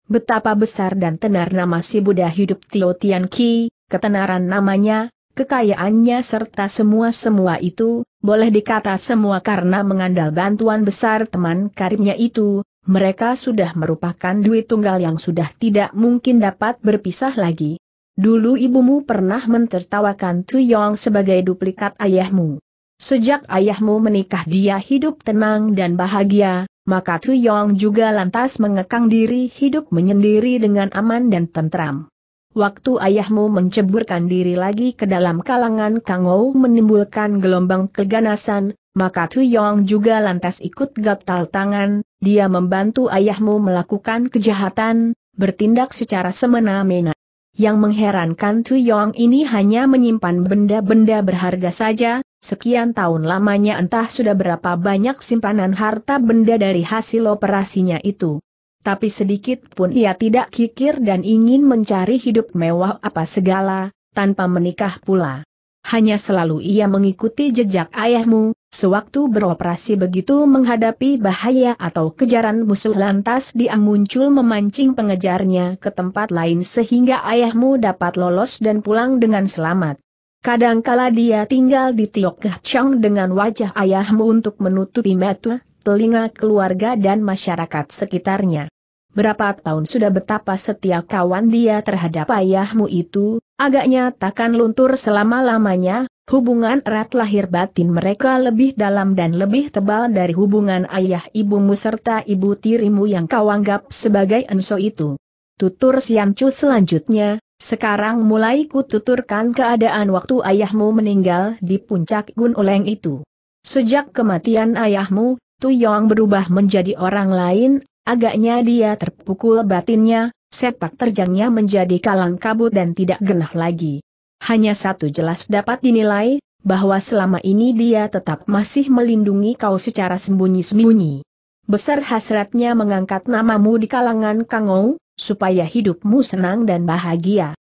Betapa besar dan tenar nama si Buddha hidup Tio Tian Ki, ketenaran namanya, kekayaannya serta semua-semua itu, boleh dikata semua karena mengandal bantuan besar teman karibnya itu, mereka sudah merupakan duit tunggal yang sudah tidak mungkin dapat berpisah lagi. Dulu ibumu pernah mentertawakan Tuyong sebagai duplikat ayahmu. Sejak ayahmu menikah dia hidup tenang dan bahagia, maka Tuyong juga lantas mengekang diri hidup menyendiri dengan aman dan tentram. Waktu ayahmu menceburkan diri lagi ke dalam kalangan Kangou menimbulkan gelombang keganasan, maka Tuyong juga lantas ikut gatal tangan, dia membantu ayahmu melakukan kejahatan, bertindak secara semena-mena. Yang mengherankan Tuyong ini hanya menyimpan benda-benda berharga saja, Sekian tahun lamanya entah sudah berapa banyak simpanan harta benda dari hasil operasinya itu. Tapi sedikit pun ia tidak kikir dan ingin mencari hidup mewah apa segala, tanpa menikah pula. Hanya selalu ia mengikuti jejak ayahmu, sewaktu beroperasi begitu menghadapi bahaya atau kejaran musuh lantas dia muncul memancing pengejarnya ke tempat lain sehingga ayahmu dapat lolos dan pulang dengan selamat. Kadangkala dia tinggal di Tiok Gachong dengan wajah ayahmu untuk menutupi metu, telinga keluarga dan masyarakat sekitarnya. Berapa tahun sudah betapa setia kawan dia terhadap ayahmu itu, agaknya takkan luntur selama-lamanya, hubungan erat lahir batin mereka lebih dalam dan lebih tebal dari hubungan ayah ibumu serta ibu tirimu yang kau anggap sebagai enso itu. Tutur Chu selanjutnya, sekarang mulai kututurkan keadaan waktu ayahmu meninggal di puncak Gun Oleng itu. Sejak kematian ayahmu, Tuyong berubah menjadi orang lain, agaknya dia terpukul batinnya, sepak terjangnya menjadi kalang kabut dan tidak genah lagi. Hanya satu jelas dapat dinilai, bahwa selama ini dia tetap masih melindungi kau secara sembunyi-sembunyi. Besar hasratnya mengangkat namamu di kalangan Kangou, supaya hidupmu senang dan bahagia.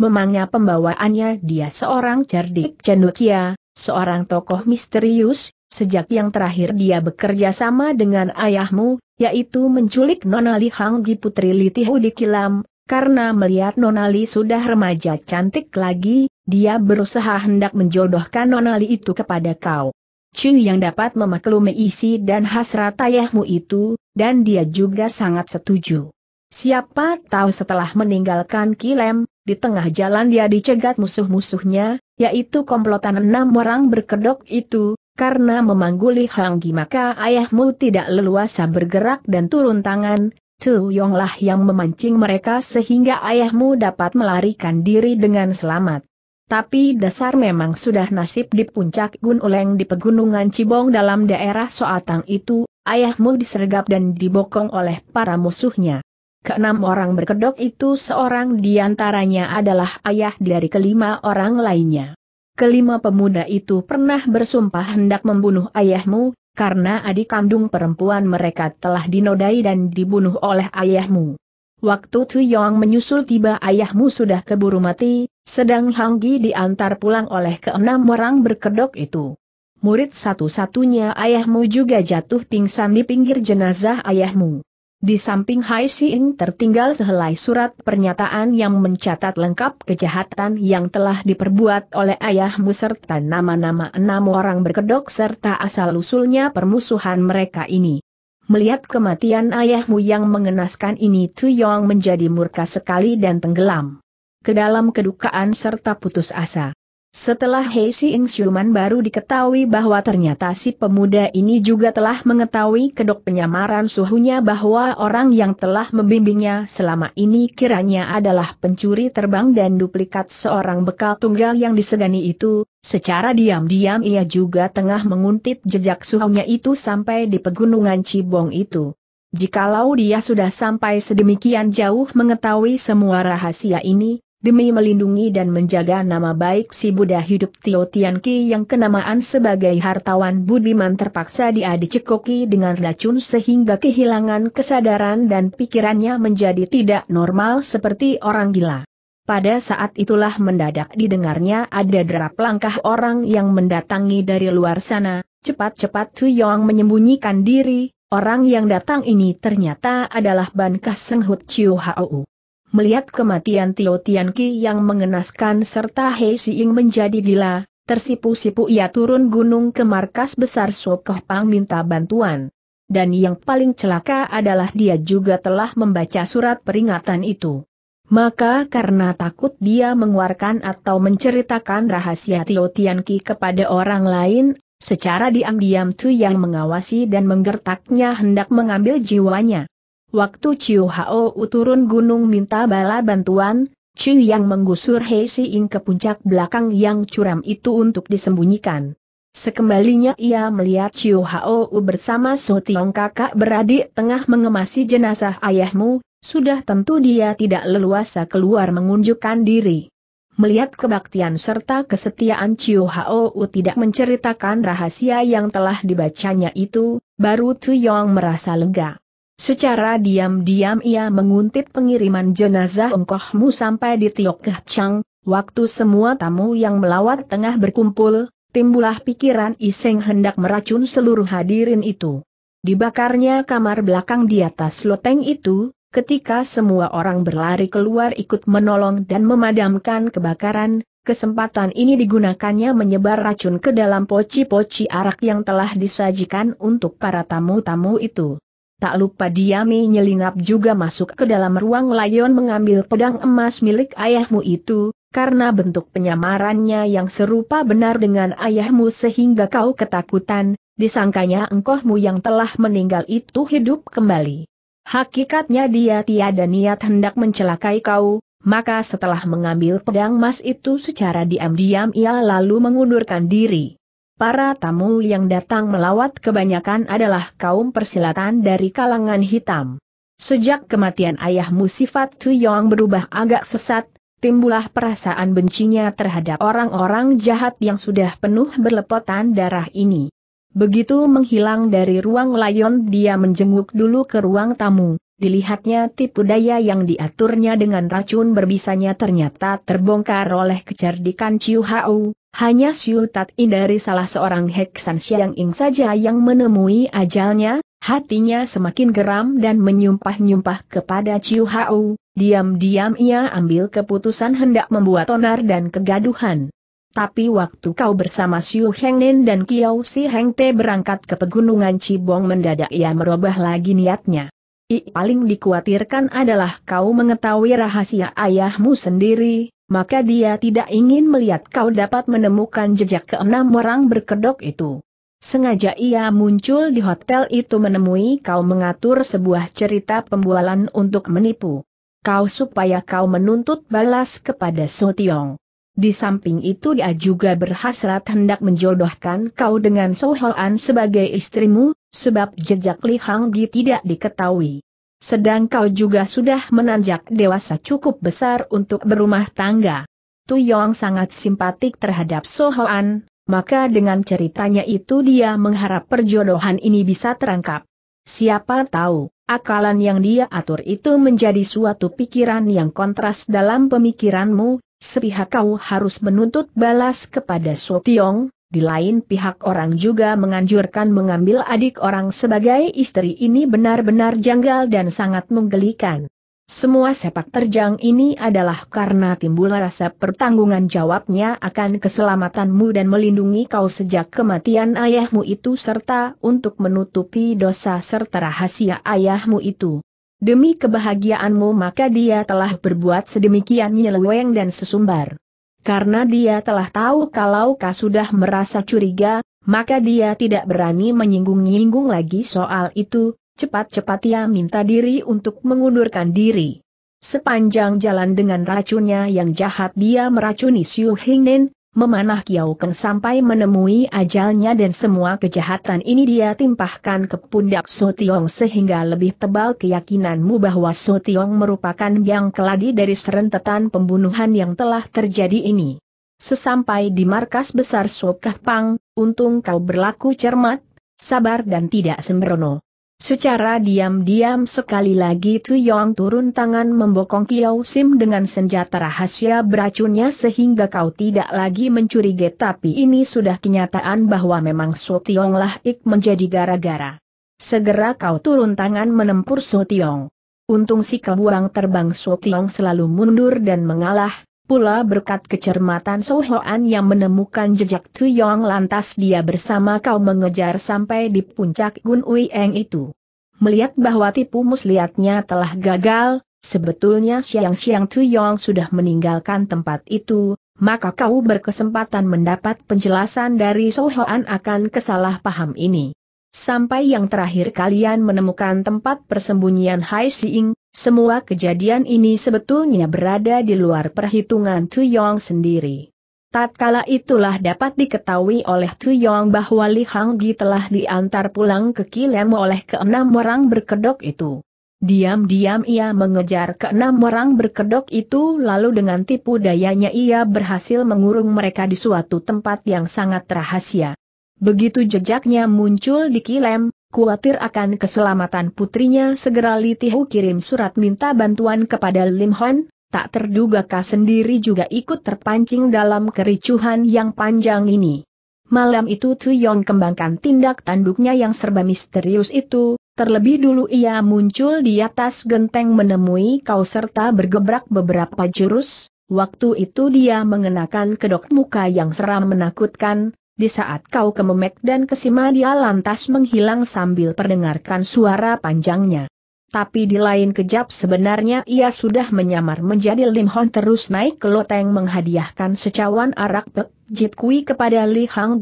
Memangnya pembawaannya dia seorang cerdik cendukia, seorang tokoh misterius, sejak yang terakhir dia bekerja sama dengan ayahmu, yaitu menculik Nona Li Hang di Putri Liti di Kilam, karena melihat Nona Li sudah remaja cantik lagi, dia berusaha hendak menjodohkan Nona Li itu kepada kau. Chu yang dapat memaklumi isi dan hasrat ayahmu itu, dan dia juga sangat setuju. Siapa tahu setelah meninggalkan Kilem, di tengah jalan dia dicegat musuh-musuhnya, yaitu komplotan enam orang berkedok itu, karena memangguli Hanggi maka ayahmu tidak leluasa bergerak dan turun tangan, Tu Yonglah yang memancing mereka sehingga ayahmu dapat melarikan diri dengan selamat. Tapi dasar memang sudah nasib di puncak Gun Uleng di pegunungan Cibong dalam daerah Soatang itu, ayahmu disergap dan dibokong oleh para musuhnya. Keenam orang berkedok itu seorang di antaranya adalah ayah dari kelima orang lainnya. Kelima pemuda itu pernah bersumpah hendak membunuh ayahmu, karena adik kandung perempuan mereka telah dinodai dan dibunuh oleh ayahmu. Waktu Tuyong menyusul tiba ayahmu sudah keburu mati, sedang Hanggi diantar pulang oleh keenam orang berkedok itu. Murid satu-satunya ayahmu juga jatuh pingsan di pinggir jenazah ayahmu. Di samping Hai Xing tertinggal sehelai surat pernyataan yang mencatat lengkap kejahatan yang telah diperbuat oleh ayahmu serta nama-nama enam orang berkedok serta asal-usulnya permusuhan mereka ini. Melihat kematian ayahmu yang mengenaskan ini Yong menjadi murka sekali dan tenggelam ke dalam kedukaan serta putus asa. Setelah Hei Ing baru diketahui bahwa ternyata si pemuda ini juga telah mengetahui kedok penyamaran suhunya bahwa orang yang telah membimbingnya selama ini kiranya adalah pencuri terbang dan duplikat seorang bekal tunggal yang disegani itu, secara diam-diam ia juga tengah menguntit jejak suhunya itu sampai di pegunungan Cibong itu. Jikalau dia sudah sampai sedemikian jauh mengetahui semua rahasia ini, demi melindungi dan menjaga nama baik si Buddha hidup Tio Ki yang kenamaan sebagai hartawan budiman terpaksa dia dicekoki dengan racun sehingga kehilangan kesadaran dan pikirannya menjadi tidak normal seperti orang gila. Pada saat itulah mendadak didengarnya ada derap langkah orang yang mendatangi dari luar sana, cepat-cepat Yong menyembunyikan diri, orang yang datang ini ternyata adalah Ban Kaseng Hut Chiu Hau. Melihat kematian Tio Tian Ki yang mengenaskan serta Hei Xing menjadi gila, tersipu-sipu ia turun gunung ke markas besar Sokoh Pang minta bantuan. Dan yang paling celaka adalah dia juga telah membaca surat peringatan itu. Maka karena takut dia mengeluarkan atau menceritakan rahasia Tio Tian Ki kepada orang lain, secara diam-diam Tu yang mengawasi dan menggertaknya hendak mengambil jiwanya. Waktu Chiu Hao turun gunung minta bala bantuan, Chiu yang menggusur Hei Si Ing ke puncak belakang yang curam itu untuk disembunyikan. Sekembalinya ia melihat Chiu Hao bersama Su Tiong kakak beradik tengah mengemasi jenazah ayahmu, sudah tentu dia tidak leluasa keluar mengunjukkan diri. Melihat kebaktian serta kesetiaan Chiu Hao tidak menceritakan rahasia yang telah dibacanya itu, baru Tu Yong merasa lega. Secara diam-diam ia menguntit pengiriman jenazah engkohmu sampai di Tiok Chang, waktu semua tamu yang melawat tengah berkumpul, timbulah pikiran iseng hendak meracun seluruh hadirin itu. Dibakarnya kamar belakang di atas loteng itu, ketika semua orang berlari keluar ikut menolong dan memadamkan kebakaran, kesempatan ini digunakannya menyebar racun ke dalam poci-poci arak yang telah disajikan untuk para tamu-tamu itu. Tak lupa dia menyelinap juga masuk ke dalam ruang layon mengambil pedang emas milik ayahmu itu, karena bentuk penyamarannya yang serupa benar dengan ayahmu sehingga kau ketakutan, disangkanya engkohmu yang telah meninggal itu hidup kembali. Hakikatnya dia tiada niat hendak mencelakai kau, maka setelah mengambil pedang emas itu secara diam-diam ia lalu mengundurkan diri. Para tamu yang datang melawat kebanyakan adalah kaum persilatan dari kalangan hitam. Sejak kematian ayahmu sifat Tuyong berubah agak sesat, timbullah perasaan bencinya terhadap orang-orang jahat yang sudah penuh berlepotan darah ini. Begitu menghilang dari ruang layon dia menjenguk dulu ke ruang tamu, dilihatnya tipu daya yang diaturnya dengan racun berbisanya ternyata terbongkar oleh kecerdikan Chiu Hau, hanya Siu Tat In dari salah seorang Heksan Siang Ing saja yang menemui ajalnya, hatinya semakin geram dan menyumpah-nyumpah kepada Ciu Hau, diam-diam ia ambil keputusan hendak membuat onar dan kegaduhan. Tapi waktu kau bersama Siu Heng Nen dan Kiao Si Heng Te berangkat ke pegunungan Cibong mendadak ia merubah lagi niatnya. I paling dikhawatirkan adalah kau mengetahui rahasia ayahmu sendiri, maka dia tidak ingin melihat kau dapat menemukan jejak keenam orang berkedok itu. Sengaja ia muncul di hotel itu menemui kau mengatur sebuah cerita pembualan untuk menipu. Kau supaya kau menuntut balas kepada Sotiong. Di samping itu dia juga berhasrat hendak menjodohkan kau dengan Sohoan sebagai istrimu, sebab jejak lihang Hang Di tidak diketahui. Sedang kau juga sudah menanjak dewasa cukup besar untuk berumah tangga. Tuyong sangat simpatik terhadap Sohoan, maka dengan ceritanya itu dia mengharap perjodohan ini bisa terangkap. Siapa tahu, akalan yang dia atur itu menjadi suatu pikiran yang kontras dalam pemikiranmu, sepihak kau harus menuntut balas kepada So Tiong, di lain pihak orang juga menganjurkan mengambil adik orang sebagai istri ini benar-benar janggal dan sangat menggelikan. Semua sepak terjang ini adalah karena timbul rasa pertanggungan jawabnya akan keselamatanmu dan melindungi kau sejak kematian ayahmu itu serta untuk menutupi dosa serta rahasia ayahmu itu. Demi kebahagiaanmu maka dia telah berbuat sedemikian nyeleweng dan sesumbar. Karena dia telah tahu kalau kau sudah merasa curiga, maka dia tidak berani menyinggung-nyinggung lagi soal itu, cepat-cepat ia minta diri untuk mengundurkan diri. Sepanjang jalan dengan racunnya yang jahat dia meracuni Siu Hingnen, memanah Kiau Keng sampai menemui ajalnya dan semua kejahatan ini dia timpahkan ke pundak So Tiong sehingga lebih tebal keyakinanmu bahwa So Tiong merupakan biang keladi dari serentetan pembunuhan yang telah terjadi ini. Sesampai di markas besar Sokah Pang, untung kau berlaku cermat, sabar dan tidak sembrono. Secara diam-diam sekali lagi Tuyong turun tangan membokong Kiao Sim dengan senjata rahasia beracunnya sehingga kau tidak lagi mencurigai tapi ini sudah kenyataan bahwa memang Su Tiong lah ik menjadi gara-gara. Segera kau turun tangan menempur Su Tiong. Untung si kebuang terbang Su Tiong selalu mundur dan mengalah, Pula berkat kecermatan Sohoan yang menemukan jejak Tuyong lantas dia bersama kau mengejar sampai di puncak Gun Uieng itu. Melihat bahwa tipu muslihatnya telah gagal, sebetulnya siang-siang Tuyong sudah meninggalkan tempat itu, maka kau berkesempatan mendapat penjelasan dari Sohoan akan kesalahpaham ini. Sampai yang terakhir kalian menemukan tempat persembunyian Hai Siing, semua kejadian ini sebetulnya berada di luar perhitungan Tu Tuyong sendiri. Tatkala itulah dapat diketahui oleh Tu Tuyong bahwa Li Hanggi telah diantar pulang ke kilem oleh keenam orang berkedok itu. Diam-diam ia mengejar keenam orang berkedok itu lalu dengan tipu dayanya ia berhasil mengurung mereka di suatu tempat yang sangat rahasia. Begitu jejaknya muncul di Kilem, Kuatir akan keselamatan putrinya segera Li Tihu kirim surat minta bantuan kepada Lim Hon, tak terduga kah sendiri juga ikut terpancing dalam kericuhan yang panjang ini. Malam itu Tae-yong kembangkan tindak tanduknya yang serba misterius itu, terlebih dulu ia muncul di atas genteng menemui kau serta bergebrak beberapa jurus, waktu itu dia mengenakan kedok muka yang seram menakutkan, di saat kau kememek dan kesima dia lantas menghilang sambil perdengarkan suara panjangnya. Tapi di lain kejap sebenarnya ia sudah menyamar menjadi Lim Hon terus naik ke loteng menghadiahkan secawan arak pek jit kui kepada Li Hang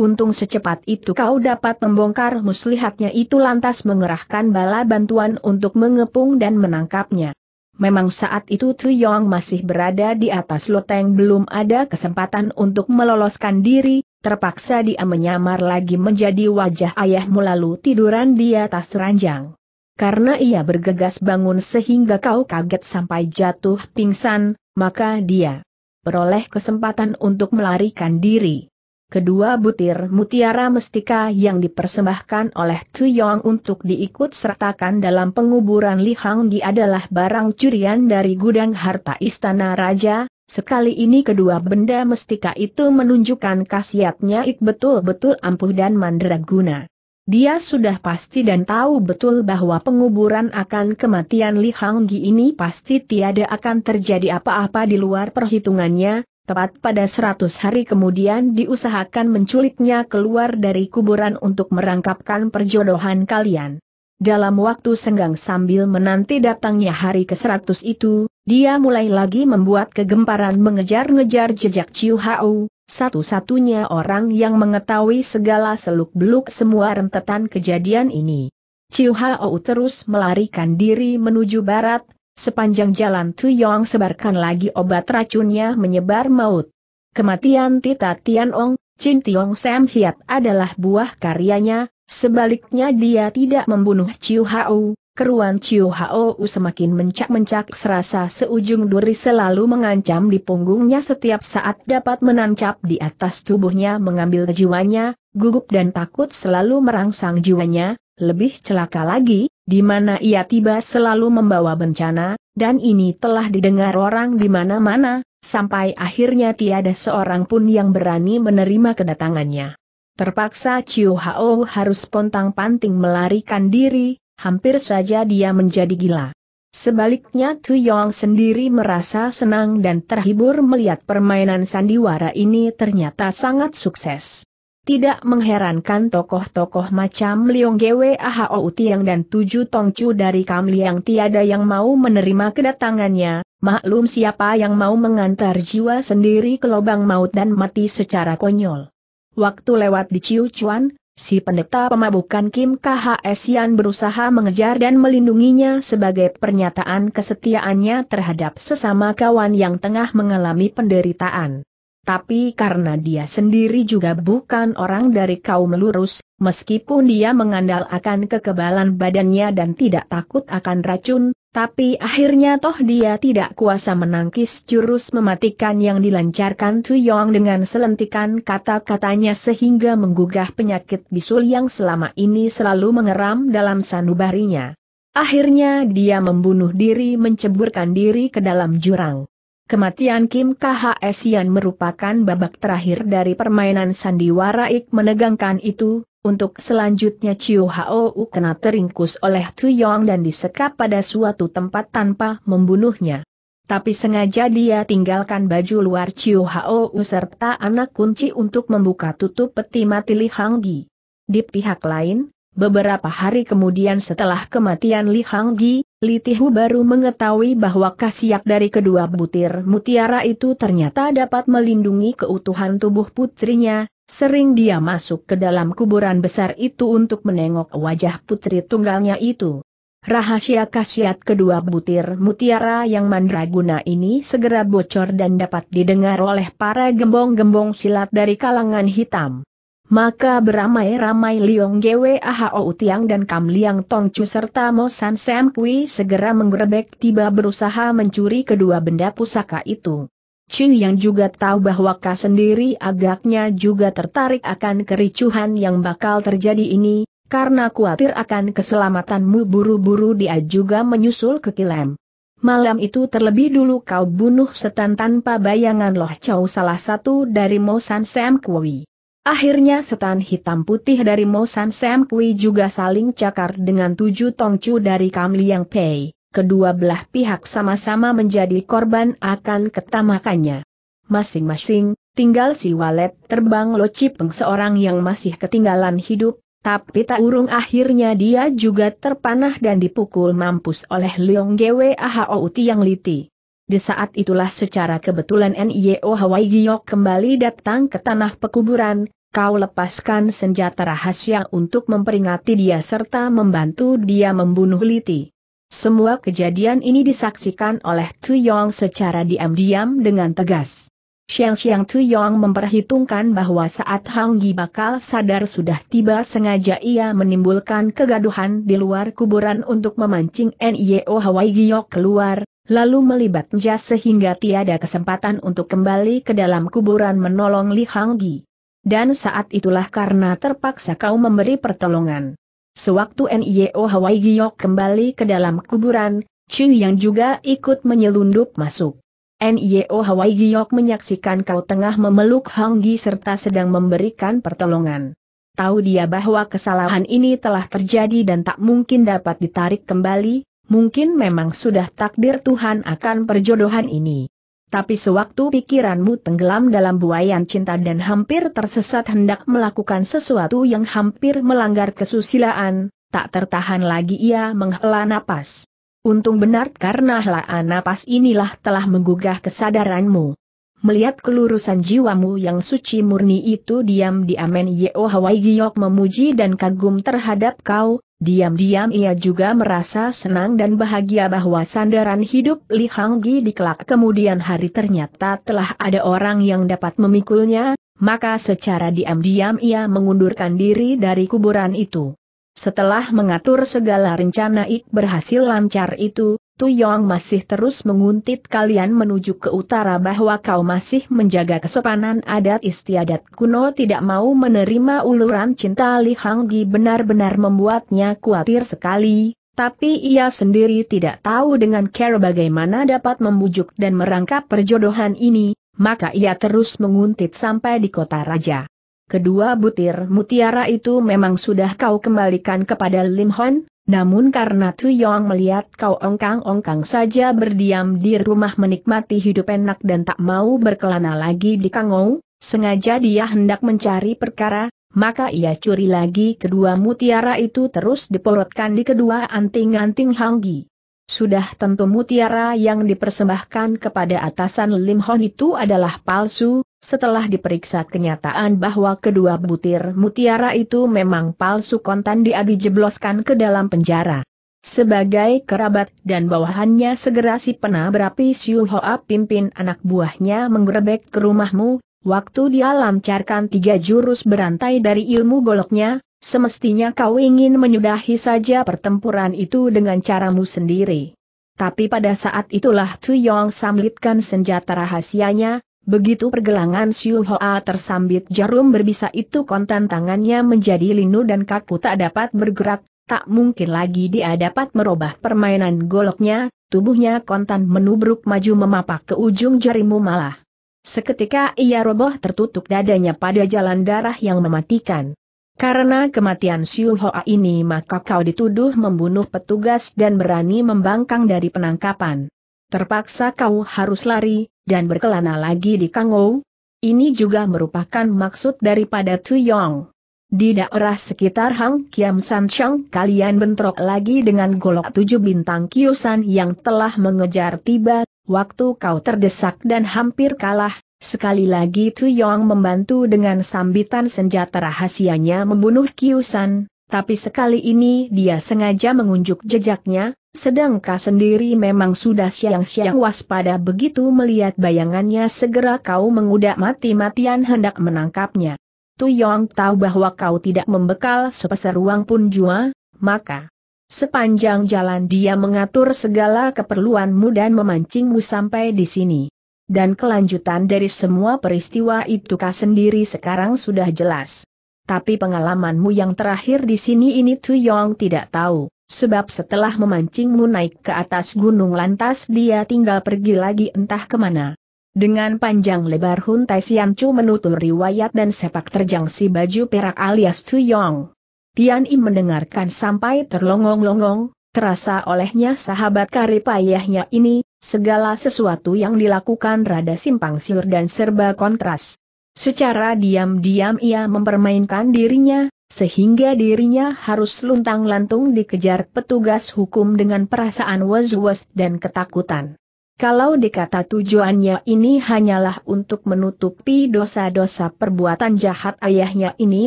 Untung secepat itu kau dapat membongkar muslihatnya itu lantas mengerahkan bala bantuan untuk mengepung dan menangkapnya. Memang saat itu Triyong masih berada di atas loteng belum ada kesempatan untuk meloloskan diri, Terpaksa dia menyamar lagi menjadi wajah ayahmu lalu tiduran di atas ranjang. Karena ia bergegas bangun sehingga kau kaget sampai jatuh pingsan, maka dia beroleh kesempatan untuk melarikan diri. Kedua butir mutiara mestika yang dipersembahkan oleh Tuyong untuk diikut sertakan dalam penguburan Li Hang Di adalah barang curian dari gudang harta istana raja, Sekali ini kedua benda mestika itu menunjukkan khasiatnya ik betul-betul ampuh dan mandraguna. Dia sudah pasti dan tahu betul bahwa penguburan akan kematian Li Hanggi ini pasti tiada akan terjadi apa-apa di luar perhitungannya, tepat pada seratus hari kemudian diusahakan menculiknya keluar dari kuburan untuk merangkapkan perjodohan kalian. Dalam waktu senggang sambil menanti datangnya hari ke-100 itu, dia mulai lagi membuat kegemparan mengejar-ngejar jejak Ciu Hau, satu-satunya orang yang mengetahui segala seluk-beluk semua rentetan kejadian ini. Ciu Hao terus melarikan diri menuju barat, sepanjang jalan Tuyong sebarkan lagi obat racunnya menyebar maut. Kematian Tita Tianong, Chin Tiong Sam Hiat adalah buah karyanya, sebaliknya dia tidak membunuh Ciu Hao, Keruan Chiu Hao semakin mencak-mencak serasa seujung duri selalu mengancam di punggungnya setiap saat dapat menancap di atas tubuhnya mengambil jiwanya, gugup dan takut selalu merangsang jiwanya, lebih celaka lagi, di mana ia tiba selalu membawa bencana, dan ini telah didengar orang di mana-mana, sampai akhirnya tiada seorang pun yang berani menerima kedatangannya. Terpaksa Chiu Hao harus pontang-panting melarikan diri, hampir saja dia menjadi gila. Sebaliknya Tu Yong sendiri merasa senang dan terhibur melihat permainan sandiwara ini ternyata sangat sukses. Tidak mengherankan tokoh-tokoh macam Leong Gwe Ahao Tiang dan Tuju Tongcu dari Kam Liang tiada yang mau menerima kedatangannya, maklum siapa yang mau mengantar jiwa sendiri ke lubang maut dan mati secara konyol. Waktu lewat di Ciu Chuan, Si pendeta pemabukan Kim KHS Yan berusaha mengejar dan melindunginya sebagai pernyataan kesetiaannya terhadap sesama kawan yang tengah mengalami penderitaan. Tapi karena dia sendiri juga bukan orang dari kaum lurus, meskipun dia mengandalkan kekebalan badannya dan tidak takut akan racun, tapi akhirnya toh dia tidak kuasa menangkis jurus mematikan yang dilancarkan Tuyong dengan selentikan kata-katanya sehingga menggugah penyakit bisul yang selama ini selalu mengeram dalam sanubarinya. Akhirnya dia membunuh diri menceburkan diri ke dalam jurang. Kematian Kim KHS Sian merupakan babak terakhir dari permainan sandiwara Ik menegangkan itu, untuk selanjutnya Chiu Hao kena teringkus oleh Tu Yong dan disekap pada suatu tempat tanpa membunuhnya. Tapi sengaja dia tinggalkan baju luar Chiu Hao serta anak kunci untuk membuka tutup peti mati Li Hanggi. Di pihak lain, beberapa hari kemudian setelah kematian Li Hanggi, Li Tihu baru mengetahui bahwa kasiak dari kedua butir mutiara itu ternyata dapat melindungi keutuhan tubuh putrinya, Sering dia masuk ke dalam kuburan besar itu untuk menengok wajah putri tunggalnya itu. Rahasia khasiat kedua butir mutiara yang mandraguna ini segera bocor dan dapat didengar oleh para gembong-gembong silat dari kalangan hitam. Maka beramai-ramai Liong Gwe Ahao Utiang dan Kam Liang Tongcu serta Mo San Sam Kui segera menggerebek tiba berusaha mencuri kedua benda pusaka itu. Chu yang juga tahu bahwa Ka sendiri agaknya juga tertarik akan kericuhan yang bakal terjadi ini, karena khawatir akan keselamatanmu buru-buru dia juga menyusul ke Kilem. Malam itu terlebih dulu kau bunuh setan tanpa bayangan Loh cau salah satu dari San Sam Kui. Akhirnya setan hitam putih dari San Sam Kui juga saling cakar dengan tujuh tongcu dari Kam Liang Pei kedua belah pihak sama-sama menjadi korban akan ketamakannya. Masing-masing, tinggal si walet terbang Locipeng seorang yang masih ketinggalan hidup, tapi tak urung akhirnya dia juga terpanah dan dipukul mampus oleh Leong Gwe Ahouti yang liti. Di saat itulah secara kebetulan NIO Hawaii Giok kembali datang ke tanah pekuburan, kau lepaskan senjata rahasia untuk memperingati dia serta membantu dia membunuh Liti. Semua kejadian ini disaksikan oleh Tu Yong secara diam-diam dengan tegas. Xiang Xiang Tu Yong memperhitungkan bahwa saat Hang Gi bakal sadar sudah tiba sengaja ia menimbulkan kegaduhan di luar kuburan untuk memancing NIO Hawaii Giok keluar, lalu melibat jas sehingga tiada kesempatan untuk kembali ke dalam kuburan menolong Li Hang Gi. Dan saat itulah karena terpaksa kau memberi pertolongan. Sewaktu NIO Hawaii Giyok kembali ke dalam kuburan, Chu yang juga ikut menyelundup masuk. NIO Hawaii Giyok menyaksikan kau tengah memeluk Honggi serta sedang memberikan pertolongan. Tahu dia bahwa kesalahan ini telah terjadi dan tak mungkin dapat ditarik kembali, mungkin memang sudah takdir Tuhan akan perjodohan ini. Tapi sewaktu pikiranmu tenggelam dalam buayan cinta dan hampir tersesat hendak melakukan sesuatu yang hampir melanggar kesusilaan, tak tertahan lagi ia menghela napas. Untung benar karena helaan napas inilah telah menggugah kesadaranmu. Melihat kelurusan jiwamu yang suci murni itu diam-diamen Yeo Hawai Giyok memuji dan kagum terhadap kau, diam-diam ia juga merasa senang dan bahagia bahwa sandaran hidup Li Hanggi di kelak kemudian hari ternyata telah ada orang yang dapat memikulnya, maka secara diam-diam ia mengundurkan diri dari kuburan itu. Setelah mengatur segala rencana Ik berhasil lancar itu, Yong masih terus menguntit kalian menuju ke utara bahwa kau masih menjaga kesopanan adat istiadat kuno tidak mau menerima uluran cinta Li Hanggi benar-benar membuatnya khawatir sekali, tapi ia sendiri tidak tahu dengan care bagaimana dapat membujuk dan merangkap perjodohan ini, maka ia terus menguntit sampai di kota raja. Kedua butir mutiara itu memang sudah kau kembalikan kepada Lim Hon, namun karena Tuyong melihat kau ongkang-ongkang saja berdiam di rumah menikmati hidup enak dan tak mau berkelana lagi di Kangou, sengaja dia hendak mencari perkara, maka ia curi lagi kedua mutiara itu terus diporotkan di kedua anting-anting Hanggi. Sudah tentu mutiara yang dipersembahkan kepada atasan Lim Hon itu adalah palsu, setelah diperiksa kenyataan bahwa kedua butir mutiara itu memang palsu kontan dia dijebloskan ke dalam penjara. Sebagai kerabat dan bawahannya segera si berapi Siu Hoa pimpin anak buahnya menggerebek ke rumahmu, waktu dia lancarkan tiga jurus berantai dari ilmu goloknya, semestinya kau ingin menyudahi saja pertempuran itu dengan caramu sendiri. Tapi pada saat itulah Tu Yong samlitkan senjata rahasianya, Begitu pergelangan Siu Hoa tersambit jarum berbisa itu kontan tangannya menjadi linu dan kaku tak dapat bergerak, tak mungkin lagi dia dapat merubah permainan goloknya, tubuhnya kontan menubruk maju memapak ke ujung jarimu malah. Seketika ia roboh tertutup dadanya pada jalan darah yang mematikan. Karena kematian Siu Hoa ini maka kau dituduh membunuh petugas dan berani membangkang dari penangkapan. Terpaksa kau harus lari, dan berkelana lagi di Kangou. Ini juga merupakan maksud daripada Tuyong. Di daerah sekitar Hang Kiam San Chang kalian bentrok lagi dengan golok tujuh bintang kiusan yang telah mengejar tiba, waktu kau terdesak dan hampir kalah, sekali lagi Tuyong membantu dengan sambitan senjata rahasianya membunuh kiusan, tapi sekali ini dia sengaja mengunjuk jejaknya, Sedangkan sendiri memang sudah siang-siang waspada begitu melihat bayangannya segera kau mengudak mati-matian hendak menangkapnya. Tu Yong tahu bahwa kau tidak membekal sepeser uang pun jua, maka sepanjang jalan dia mengatur segala keperluanmu dan memancingmu sampai di sini. Dan kelanjutan dari semua peristiwa itu kau sendiri sekarang sudah jelas. Tapi pengalamanmu yang terakhir di sini ini Tu Yong tidak tahu. Sebab setelah memancingmu naik ke atas gunung lantas dia tinggal pergi lagi entah kemana. Dengan panjang lebar Hun Tai Sian Chu menutur riwayat dan sepak terjang si baju perak alias Tuyong. Tian Im mendengarkan sampai terlongong-longong, terasa olehnya sahabat karib ayahnya ini, segala sesuatu yang dilakukan rada simpang siur dan serba kontras. Secara diam-diam ia mempermainkan dirinya, sehingga dirinya harus luntang-lantung dikejar petugas hukum dengan perasaan was-was dan ketakutan. Kalau dikata tujuannya ini hanyalah untuk menutupi dosa-dosa perbuatan jahat ayahnya ini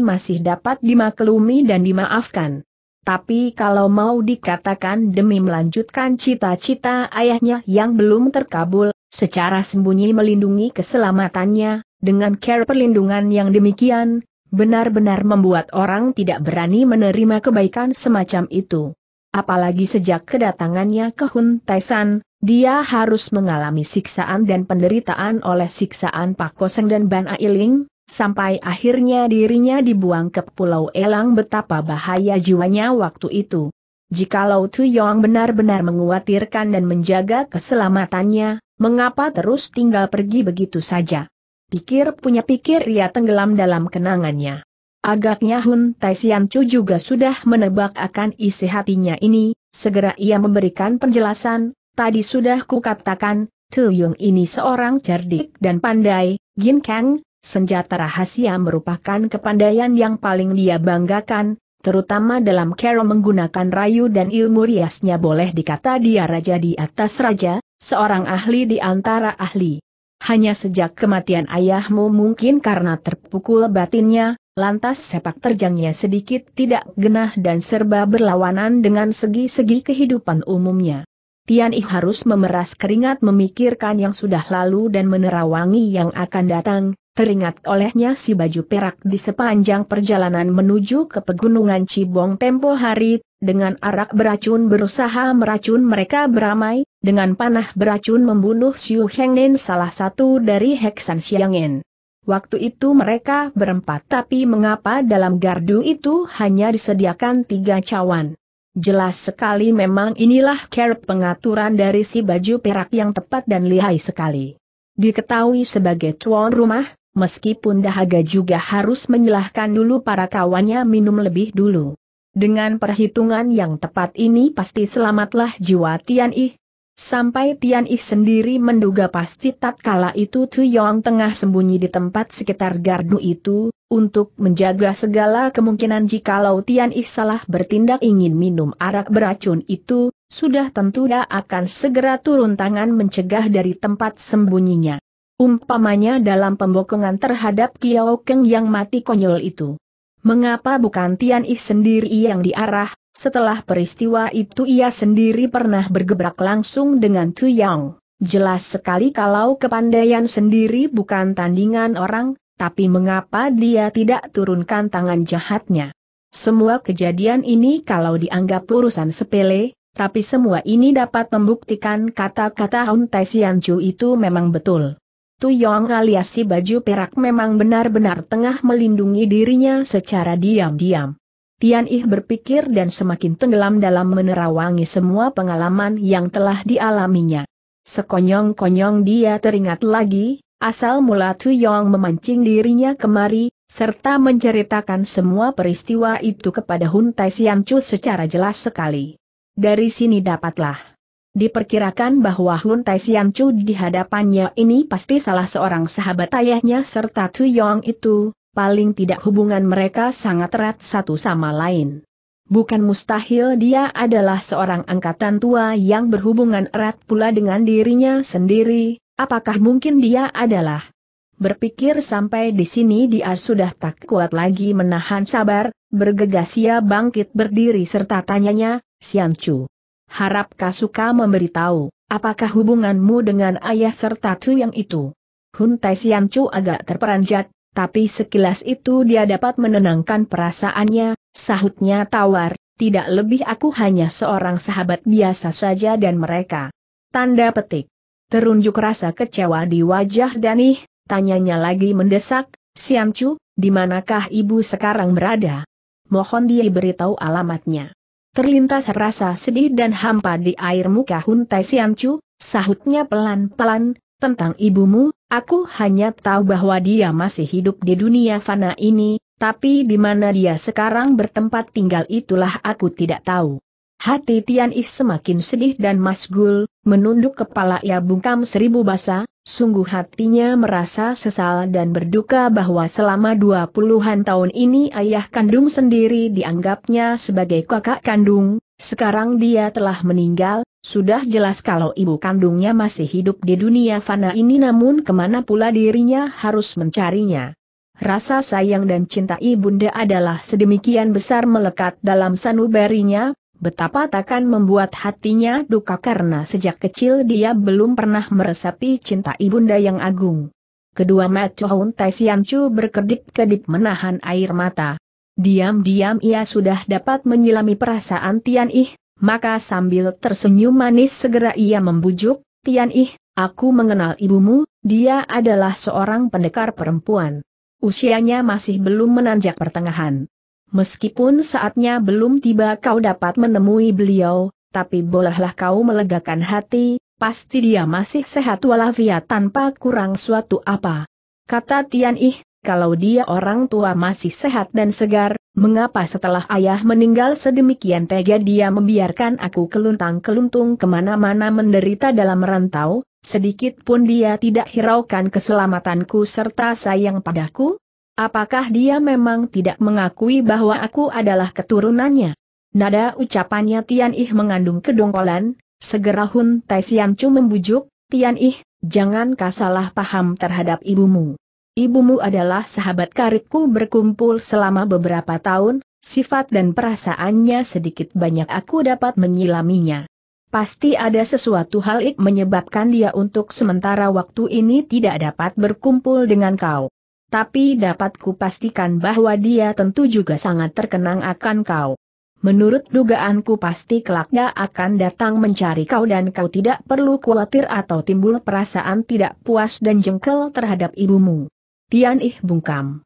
masih dapat dimaklumi dan dimaafkan. Tapi kalau mau dikatakan demi melanjutkan cita-cita ayahnya yang belum terkabul, secara sembunyi melindungi keselamatannya, dengan care perlindungan yang demikian, benar-benar membuat orang tidak berani menerima kebaikan semacam itu. Apalagi sejak kedatangannya ke Hun Taisan, dia harus mengalami siksaan dan penderitaan oleh siksaan Pak Koseng dan Ban Ailing, sampai akhirnya dirinya dibuang ke Pulau Elang betapa bahaya jiwanya waktu itu. Jikalau Tu Yong benar-benar menguatirkan dan menjaga keselamatannya, mengapa terus tinggal pergi begitu saja? Pikir punya pikir ia tenggelam dalam kenangannya. Agaknya Hun Taisian Chu juga sudah menebak akan isi hatinya ini, segera ia memberikan penjelasan, tadi sudah kukatakan, Tu Yung ini seorang cerdik dan pandai, Gin Kang, senjata rahasia merupakan kepandaian yang paling dia banggakan, terutama dalam Kero menggunakan rayu dan ilmu riasnya boleh dikata dia raja di atas raja, seorang ahli di antara ahli hanya sejak kematian ayahmu mungkin karena terpukul batinnya, lantas sepak terjangnya sedikit tidak genah dan serba berlawanan dengan segi-segi kehidupan umumnya. Tian Yi harus memeras keringat memikirkan yang sudah lalu dan menerawangi yang akan datang, Teringat olehnya si baju perak di sepanjang perjalanan menuju ke pegunungan Cibong tempo hari, dengan arak beracun berusaha meracun mereka beramai, dengan panah beracun membunuh Xiu Hengnin salah satu dari Heksan Xiangin. Waktu itu mereka berempat tapi mengapa dalam gardu itu hanya disediakan tiga cawan. Jelas sekali memang inilah care pengaturan dari si baju perak yang tepat dan lihai sekali. Diketahui sebagai tuan rumah, meskipun dahaga juga harus menyilahkan dulu para kawannya minum lebih dulu. Dengan perhitungan yang tepat ini pasti selamatlah jiwa Tian Ih. Sampai Tian Ih sendiri menduga pasti tatkala itu Tu Yong tengah sembunyi di tempat sekitar gardu itu, untuk menjaga segala kemungkinan jikalau Tian Ih salah bertindak ingin minum arak beracun itu, sudah tentu dia akan segera turun tangan mencegah dari tempat sembunyinya. Umpamanya dalam pembokongan terhadap Kiao Keng yang mati konyol itu. Mengapa bukan Tian Ih sendiri yang diarah, setelah peristiwa itu ia sendiri pernah bergebrak langsung dengan Tu Yang. Jelas sekali kalau kepandaian sendiri bukan tandingan orang, tapi mengapa dia tidak turunkan tangan jahatnya? Semua kejadian ini kalau dianggap urusan sepele, tapi semua ini dapat membuktikan kata-kata Hun Taisian Chu itu memang betul. Tuyong alias si baju perak memang benar-benar tengah melindungi dirinya secara diam-diam. Tian Ih berpikir dan semakin tenggelam dalam menerawangi semua pengalaman yang telah dialaminya. Sekonyong-konyong dia teringat lagi, asal mula Tuyong memancing dirinya kemari, serta menceritakan semua peristiwa itu kepada Hun Tai Sian Chu secara jelas sekali. Dari sini dapatlah Diperkirakan bahwa Hun Tai Sian Chu di hadapannya ini pasti salah seorang sahabat ayahnya serta Chu Yong itu, paling tidak hubungan mereka sangat erat satu sama lain. Bukan mustahil dia adalah seorang angkatan tua yang berhubungan erat pula dengan dirinya sendiri, apakah mungkin dia adalah? Berpikir sampai di sini dia sudah tak kuat lagi menahan sabar, bergegas ia bangkit berdiri serta tanyanya, Sian Chu. Harap Kasuka memberitahu, apakah hubunganmu dengan ayah serta Chu yang itu? Hun Tai Chu agak terperanjat, tapi sekilas itu dia dapat menenangkan perasaannya, sahutnya tawar, tidak lebih aku hanya seorang sahabat biasa saja dan mereka. Tanda petik. Terunjuk rasa kecewa di wajah Danih, tanyanya lagi mendesak, Chu, di manakah ibu sekarang berada? Mohon dia beritahu alamatnya. Terlintas rasa sedih dan hampa di air muka Hun Tai Chu, sahutnya pelan-pelan, tentang ibumu, aku hanya tahu bahwa dia masih hidup di dunia fana ini, tapi di mana dia sekarang bertempat tinggal itulah aku tidak tahu. Hati Tian Is semakin sedih dan masgul, menunduk kepala ia bungkam seribu basa, Sungguh hatinya merasa sesal dan berduka bahwa selama dua puluhan tahun ini ayah kandung sendiri dianggapnya sebagai kakak kandung, sekarang dia telah meninggal, sudah jelas kalau ibu kandungnya masih hidup di dunia fana ini namun kemana pula dirinya harus mencarinya. Rasa sayang dan cinta ibunda adalah sedemikian besar melekat dalam sanubarinya, Betapa takkan membuat hatinya duka karena sejak kecil dia belum pernah meresapi cinta ibunda yang agung. Kedua mata Hun Tai Chu berkedip-kedip menahan air mata. Diam-diam ia sudah dapat menyelami perasaan Tian Ih, maka sambil tersenyum manis segera ia membujuk, Tian Ih, aku mengenal ibumu, dia adalah seorang pendekar perempuan. Usianya masih belum menanjak pertengahan meskipun saatnya belum tiba kau dapat menemui beliau, tapi bolehlah kau melegakan hati, pasti dia masih sehat walafiat tanpa kurang suatu apa. Kata Tian Ih, kalau dia orang tua masih sehat dan segar, mengapa setelah ayah meninggal sedemikian tega dia membiarkan aku keluntang-keluntung kemana-mana menderita dalam merantau, sedikit pun dia tidak hiraukan keselamatanku serta sayang padaku? Apakah dia memang tidak mengakui bahwa aku adalah keturunannya? Nada ucapannya Tian Ih mengandung kedongkolan, segera Hun Tai Sian Chu membujuk, Tian Ih, jangan kasalah paham terhadap ibumu. Ibumu adalah sahabat karibku berkumpul selama beberapa tahun, sifat dan perasaannya sedikit banyak aku dapat menyilaminya. Pasti ada sesuatu hal ik menyebabkan dia untuk sementara waktu ini tidak dapat berkumpul dengan kau tapi dapat kupastikan bahwa dia tentu juga sangat terkenang akan kau. Menurut dugaanku pasti kelaknya akan datang mencari kau dan kau tidak perlu khawatir atau timbul perasaan tidak puas dan jengkel terhadap ibumu. Tian Ih bungkam.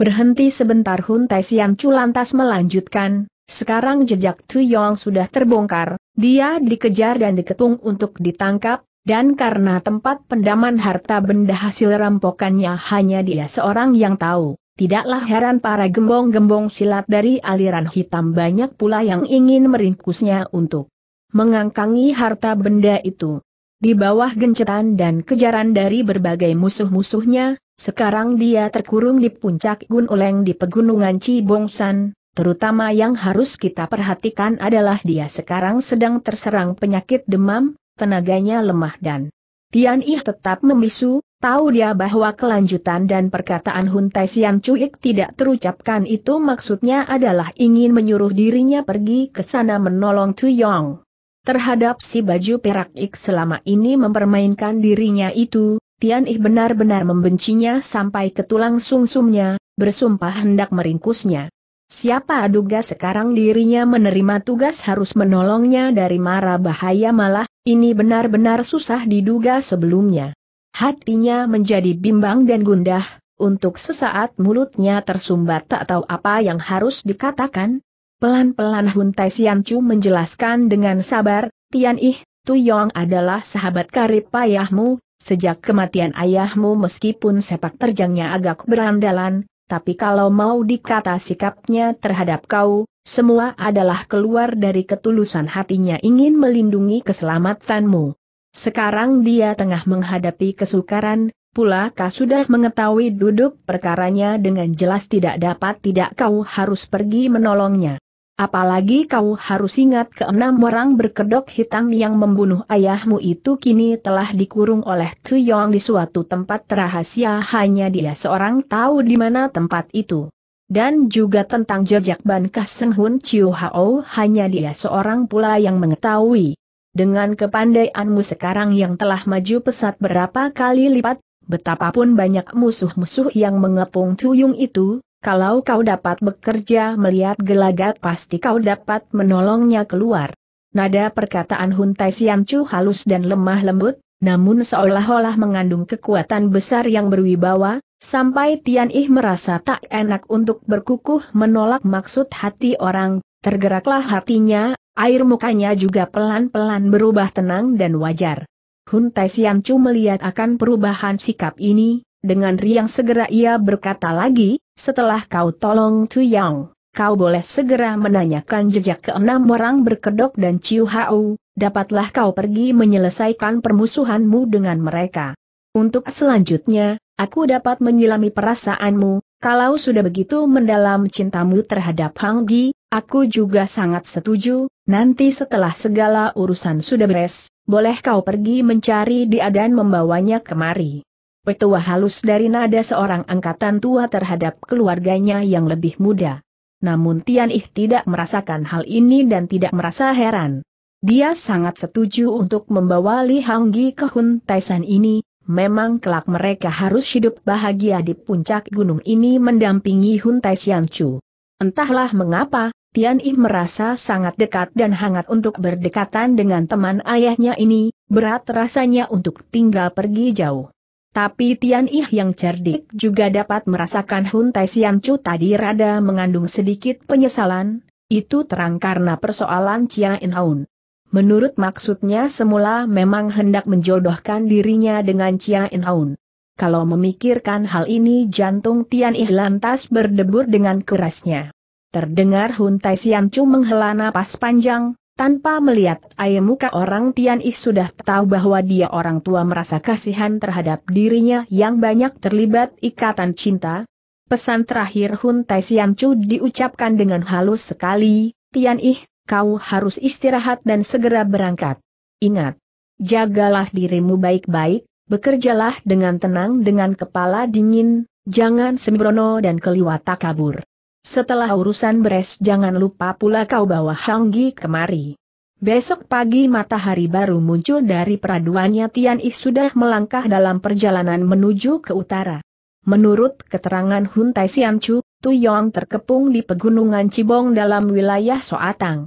Berhenti sebentar Hun Tai Sian Chu lantas melanjutkan, sekarang jejak Tu Yong sudah terbongkar, dia dikejar dan diketung untuk ditangkap, dan karena tempat pendaman harta benda hasil rampokannya hanya dia seorang yang tahu, tidaklah heran para gembong-gembong silat dari aliran hitam banyak pula yang ingin meringkusnya untuk mengangkangi harta benda itu. Di bawah gencetan dan kejaran dari berbagai musuh-musuhnya, sekarang dia terkurung di puncak Oleng di pegunungan Cibongsan, terutama yang harus kita perhatikan adalah dia sekarang sedang terserang penyakit demam, tenaganya lemah dan Tian Ih tetap memisu. tahu dia bahwa kelanjutan dan perkataan Hun Tai Sian Cuik tidak terucapkan itu maksudnya adalah ingin menyuruh dirinya pergi ke sana menolong Tu Yong. Terhadap si baju perak Ik selama ini mempermainkan dirinya itu, Tian Ih benar-benar membencinya sampai ke tulang sungsumnya, bersumpah hendak meringkusnya. Siapa aduga sekarang dirinya menerima tugas harus menolongnya dari mara bahaya malah, ini benar-benar susah diduga sebelumnya. Hatinya menjadi bimbang dan gundah, untuk sesaat mulutnya tersumbat tak tahu apa yang harus dikatakan. Pelan-pelan Hun Tai Chu menjelaskan dengan sabar, Tian Ih, Yong adalah sahabat karib ayahmu, sejak kematian ayahmu meskipun sepak terjangnya agak berandalan, tapi kalau mau dikata sikapnya terhadap kau, semua adalah keluar dari ketulusan hatinya ingin melindungi keselamatanmu. Sekarang dia tengah menghadapi kesukaran, pula kau sudah mengetahui duduk perkaranya dengan jelas tidak dapat tidak kau harus pergi menolongnya. Apalagi kau harus ingat keenam orang berkedok hitam yang membunuh ayahmu itu kini telah dikurung oleh Tuyong di suatu tempat rahasia hanya dia seorang tahu di mana tempat itu. Dan juga tentang jejak Ban Seng Hun Chiu Hao hanya dia seorang pula yang mengetahui. Dengan kepandaianmu sekarang yang telah maju pesat berapa kali lipat, betapapun banyak musuh-musuh yang mengepung Tuyung itu, kalau kau dapat bekerja melihat gelagat pasti kau dapat menolongnya keluar. Nada perkataan Hun Tai Sian Chu halus dan lemah lembut, namun seolah-olah mengandung kekuatan besar yang berwibawa, sampai Tian Ih merasa tak enak untuk berkukuh menolak maksud hati orang, tergeraklah hatinya, air mukanya juga pelan-pelan berubah tenang dan wajar. Hun Tai Sian Chu melihat akan perubahan sikap ini, dengan riang segera ia berkata lagi, setelah kau tolong Tu Yang, kau boleh segera menanyakan jejak keenam orang berkedok dan Ciu Hau, dapatlah kau pergi menyelesaikan permusuhanmu dengan mereka. Untuk selanjutnya, aku dapat menyelami perasaanmu, kalau sudah begitu mendalam cintamu terhadap Hang Gi, aku juga sangat setuju, nanti setelah segala urusan sudah beres, boleh kau pergi mencari dia dan membawanya kemari petua halus dari nada seorang angkatan tua terhadap keluarganya yang lebih muda. Namun Tian Ih tidak merasakan hal ini dan tidak merasa heran. Dia sangat setuju untuk membawa Li Hanggi ke Hun Taisan ini, memang kelak mereka harus hidup bahagia di puncak gunung ini mendampingi Hun Taishan Chu. Entahlah mengapa, Tian Ih merasa sangat dekat dan hangat untuk berdekatan dengan teman ayahnya ini, berat rasanya untuk tinggal pergi jauh. Tapi Tian Ih yang cerdik juga dapat merasakan Hun Tai Sian Chu tadi rada mengandung sedikit penyesalan, itu terang karena persoalan Chia In Haun. Menurut maksudnya semula memang hendak menjodohkan dirinya dengan Chia In Haun. Kalau memikirkan hal ini jantung Tian Ih lantas berdebur dengan kerasnya. Terdengar Hun Tai Sian Chu menghela napas panjang, tanpa melihat ayam muka orang Tian Yi sudah tahu bahwa dia orang tua merasa kasihan terhadap dirinya yang banyak terlibat ikatan cinta. Pesan terakhir Hun Tai Sian Chu diucapkan dengan halus sekali, Tian Yi, kau harus istirahat dan segera berangkat. Ingat, jagalah dirimu baik-baik, bekerjalah dengan tenang dengan kepala dingin, jangan sembrono dan keliwata kabur. Setelah urusan beres jangan lupa pula kau bawa Hanggi kemari. Besok pagi matahari baru muncul dari peraduannya Tian Yi sudah melangkah dalam perjalanan menuju ke utara. Menurut keterangan Hun Tai Sian Chu, Tu Yong terkepung di pegunungan Cibong dalam wilayah Soatang.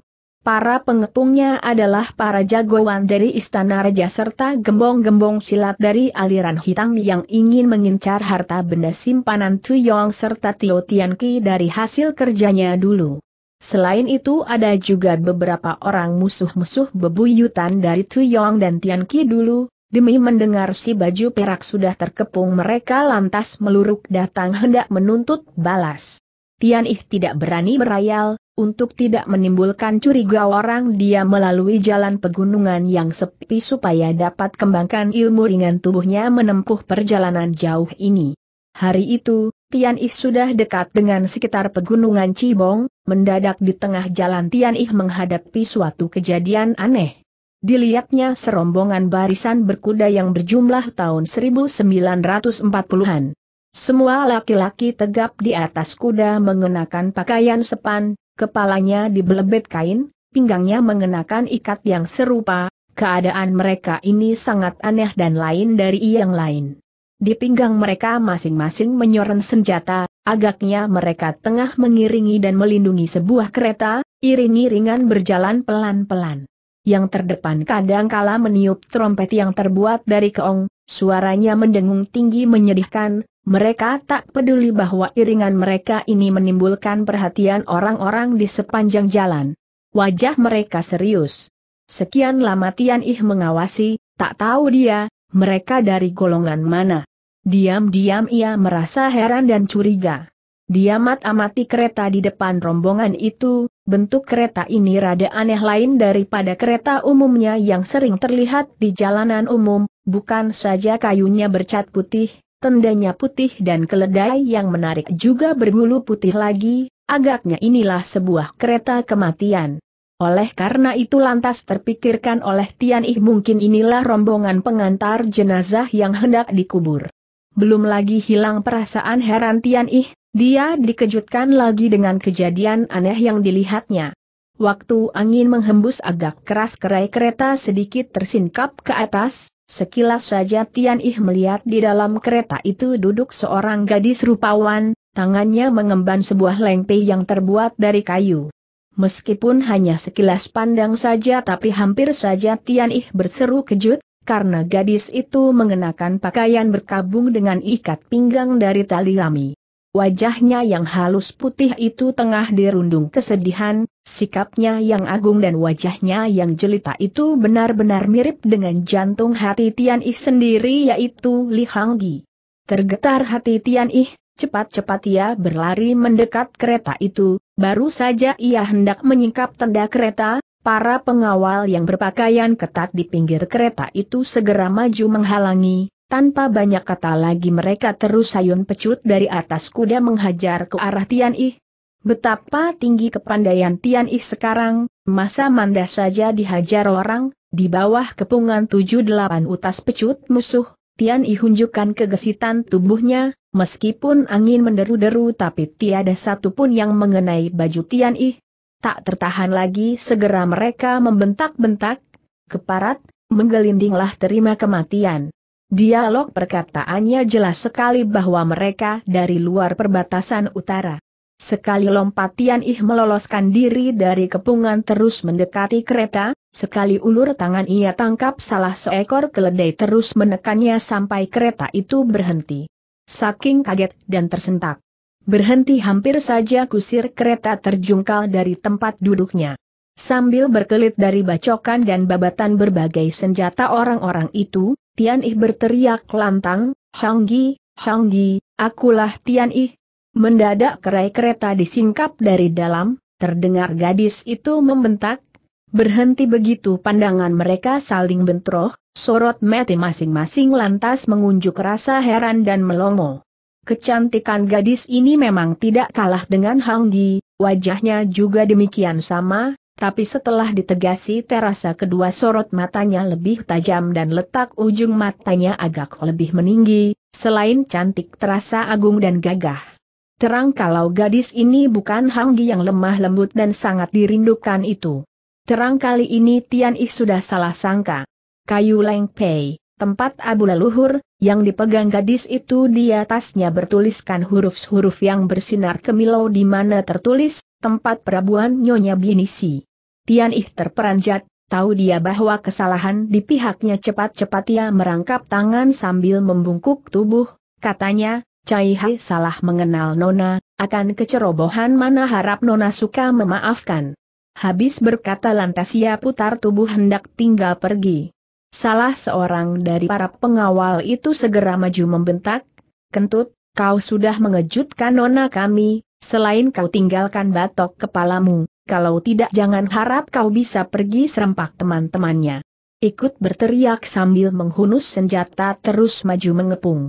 Para pengepungnya adalah para jagoan dari istana raja serta gembong-gembong silat dari aliran hitam yang ingin mengincar harta benda simpanan Tuyong serta Tio Tianqi dari hasil kerjanya dulu. Selain itu ada juga beberapa orang musuh-musuh bebuyutan dari Tuyong dan Tianqi dulu, demi mendengar si baju perak sudah terkepung mereka lantas meluruk datang hendak menuntut balas. Tian Ih tidak berani berayal, untuk tidak menimbulkan curiga orang dia melalui jalan pegunungan yang sepi supaya dapat kembangkan ilmu ringan tubuhnya menempuh perjalanan jauh ini. Hari itu, Tian Ih sudah dekat dengan sekitar pegunungan Cibong, mendadak di tengah jalan Tian Ih menghadapi suatu kejadian aneh. Dilihatnya serombongan barisan berkuda yang berjumlah tahun 1940-an. Semua laki-laki tegap di atas kuda mengenakan pakaian sepan, kepalanya dibelebet kain, pinggangnya mengenakan ikat yang serupa, keadaan mereka ini sangat aneh dan lain dari yang lain. Di pinggang mereka masing-masing menyoren senjata, agaknya mereka tengah mengiringi dan melindungi sebuah kereta, iring-iringan berjalan pelan-pelan. Yang terdepan kadangkala meniup trompet yang terbuat dari keong, suaranya mendengung tinggi menyedihkan, mereka tak peduli bahwa iringan mereka ini menimbulkan perhatian orang-orang di sepanjang jalan. Wajah mereka serius. Sekian lama Tian Ih mengawasi, tak tahu dia, mereka dari golongan mana. Diam-diam ia merasa heran dan curiga. Dia mat-amati kereta di depan rombongan itu, bentuk kereta ini rada aneh lain daripada kereta umumnya yang sering terlihat di jalanan umum, bukan saja kayunya bercat putih, tendanya putih dan keledai yang menarik juga berbulu putih lagi, agaknya inilah sebuah kereta kematian. Oleh karena itu lantas terpikirkan oleh Tian Ih mungkin inilah rombongan pengantar jenazah yang hendak dikubur. Belum lagi hilang perasaan heran Tian Ih, dia dikejutkan lagi dengan kejadian aneh yang dilihatnya. Waktu angin menghembus agak keras kerai kereta sedikit tersingkap ke atas, Sekilas saja Tian Ih melihat di dalam kereta itu duduk seorang gadis rupawan, tangannya mengemban sebuah lengpe yang terbuat dari kayu. Meskipun hanya sekilas pandang saja tapi hampir saja Tian Ih berseru kejut, karena gadis itu mengenakan pakaian berkabung dengan ikat pinggang dari tali rami. Wajahnya yang halus putih itu tengah dirundung kesedihan, sikapnya yang agung dan wajahnya yang jelita itu benar-benar mirip dengan jantung hati Tian Ih sendiri yaitu Li Hanggi. Tergetar hati Tian Ih, cepat-cepat ia berlari mendekat kereta itu, baru saja ia hendak menyingkap tenda kereta, para pengawal yang berpakaian ketat di pinggir kereta itu segera maju menghalangi, tanpa banyak kata lagi mereka terus sayun pecut dari atas kuda menghajar ke arah Tian Yi. Betapa tinggi kepandaian Tian Yi sekarang, masa manda saja dihajar orang, di bawah kepungan tujuh delapan utas pecut musuh, Tian Yi hunjukkan kegesitan tubuhnya, meskipun angin menderu-deru tapi tiada satupun yang mengenai baju Tian Yi. Tak tertahan lagi segera mereka membentak-bentak, keparat, menggelindinglah terima kematian. Dialog perkataannya jelas sekali bahwa mereka dari luar perbatasan utara. Sekali lompat Tian Ih meloloskan diri dari kepungan terus mendekati kereta, sekali ulur tangan ia tangkap salah seekor keledai terus menekannya sampai kereta itu berhenti. Saking kaget dan tersentak. Berhenti hampir saja kusir kereta terjungkal dari tempat duduknya. Sambil berkelit dari bacokan dan babatan berbagai senjata orang-orang itu, Tian Ih berteriak lantang, Hanggi, Hanggi, akulah Tian Ih. Mendadak kerai kereta disingkap dari dalam, terdengar gadis itu membentak, Berhenti begitu pandangan mereka saling bentroh, sorot mati masing-masing lantas mengunjuk rasa heran dan melongo. Kecantikan gadis ini memang tidak kalah dengan Hanggi, wajahnya juga demikian sama, tapi setelah ditegasi terasa kedua sorot matanya lebih tajam dan letak ujung matanya agak lebih meninggi, selain cantik terasa agung dan gagah. Terang kalau gadis ini bukan Hanggi yang lemah lembut dan sangat dirindukan itu. Terang kali ini Tian Yi sudah salah sangka. Kayu Leng Pei, tempat abu leluhur, yang dipegang gadis itu di atasnya bertuliskan huruf-huruf yang bersinar kemilau di mana tertulis, tempat perabuan Nyonya Binisi. Tian Ih terperanjat, tahu dia bahwa kesalahan di pihaknya cepat-cepat ia merangkap tangan sambil membungkuk tubuh, katanya, Cai Hai salah mengenal Nona, akan kecerobohan mana harap Nona suka memaafkan. Habis berkata lantas ia putar tubuh hendak tinggal pergi. Salah seorang dari para pengawal itu segera maju membentak, Kentut, kau sudah mengejutkan nona kami, selain kau tinggalkan batok kepalamu, kalau tidak jangan harap kau bisa pergi serempak teman-temannya. Ikut berteriak sambil menghunus senjata terus maju mengepung.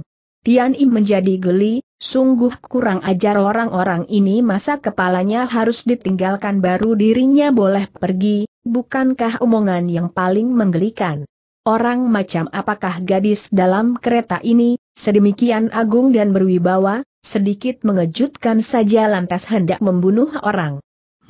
Tian Im menjadi geli, sungguh kurang ajar orang-orang ini masa kepalanya harus ditinggalkan baru dirinya boleh pergi, bukankah omongan yang paling menggelikan. Orang macam apakah gadis dalam kereta ini, sedemikian agung dan berwibawa, sedikit mengejutkan saja lantas hendak membunuh orang.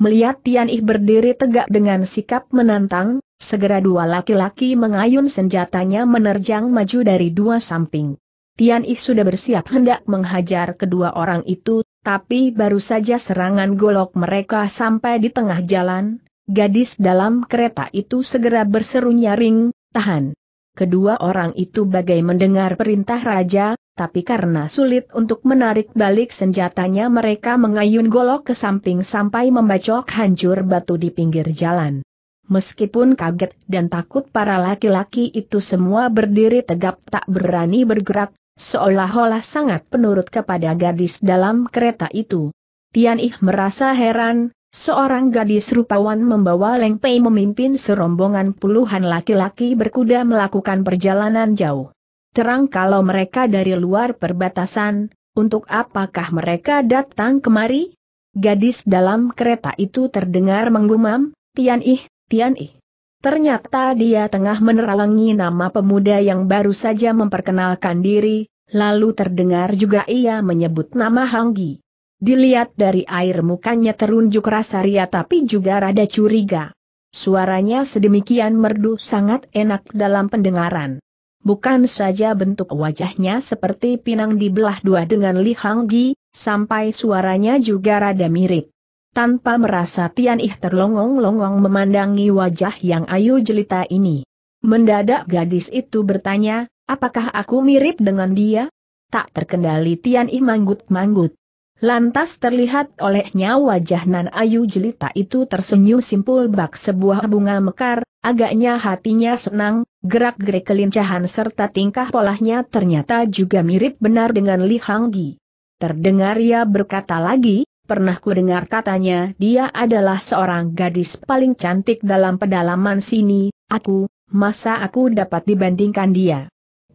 Melihat Tian Ih berdiri tegak dengan sikap menantang, segera dua laki-laki mengayun senjatanya menerjang maju dari dua samping. Tian Ih sudah bersiap hendak menghajar kedua orang itu, tapi baru saja serangan golok mereka sampai di tengah jalan, gadis dalam kereta itu segera berseru nyaring, tahan. Kedua orang itu bagai mendengar perintah raja, tapi karena sulit untuk menarik balik senjatanya mereka mengayun golok ke samping sampai membacok hancur batu di pinggir jalan. Meskipun kaget dan takut para laki-laki itu semua berdiri tegap tak berani bergerak, seolah-olah sangat penurut kepada gadis dalam kereta itu. Tian Ih merasa heran, Seorang gadis rupawan membawa Leng Pei memimpin serombongan puluhan laki-laki berkuda melakukan perjalanan jauh. Terang kalau mereka dari luar perbatasan, untuk apakah mereka datang kemari? Gadis dalam kereta itu terdengar menggumam, Tian Ih, Tian Ih. Ternyata dia tengah menerawangi nama pemuda yang baru saja memperkenalkan diri, lalu terdengar juga ia menyebut nama Hanggi. Dilihat dari air mukanya terunjuk rasa ria tapi juga rada curiga. Suaranya sedemikian merdu sangat enak dalam pendengaran. Bukan saja bentuk wajahnya seperti pinang dibelah dua dengan Li Hanggi, sampai suaranya juga rada mirip. Tanpa merasa Tian Ih terlongong-longong memandangi wajah yang ayu jelita ini. Mendadak gadis itu bertanya, apakah aku mirip dengan dia? Tak terkendali Tian Ih manggut-manggut. Lantas terlihat olehnya wajah Nan Ayu jelita itu tersenyum simpul bak sebuah bunga mekar, agaknya hatinya senang, gerak-gerik kelincahan serta tingkah polahnya ternyata juga mirip benar dengan Li Hanggi. Terdengar ia berkata lagi, pernah ku dengar katanya dia adalah seorang gadis paling cantik dalam pedalaman sini, aku, masa aku dapat dibandingkan dia.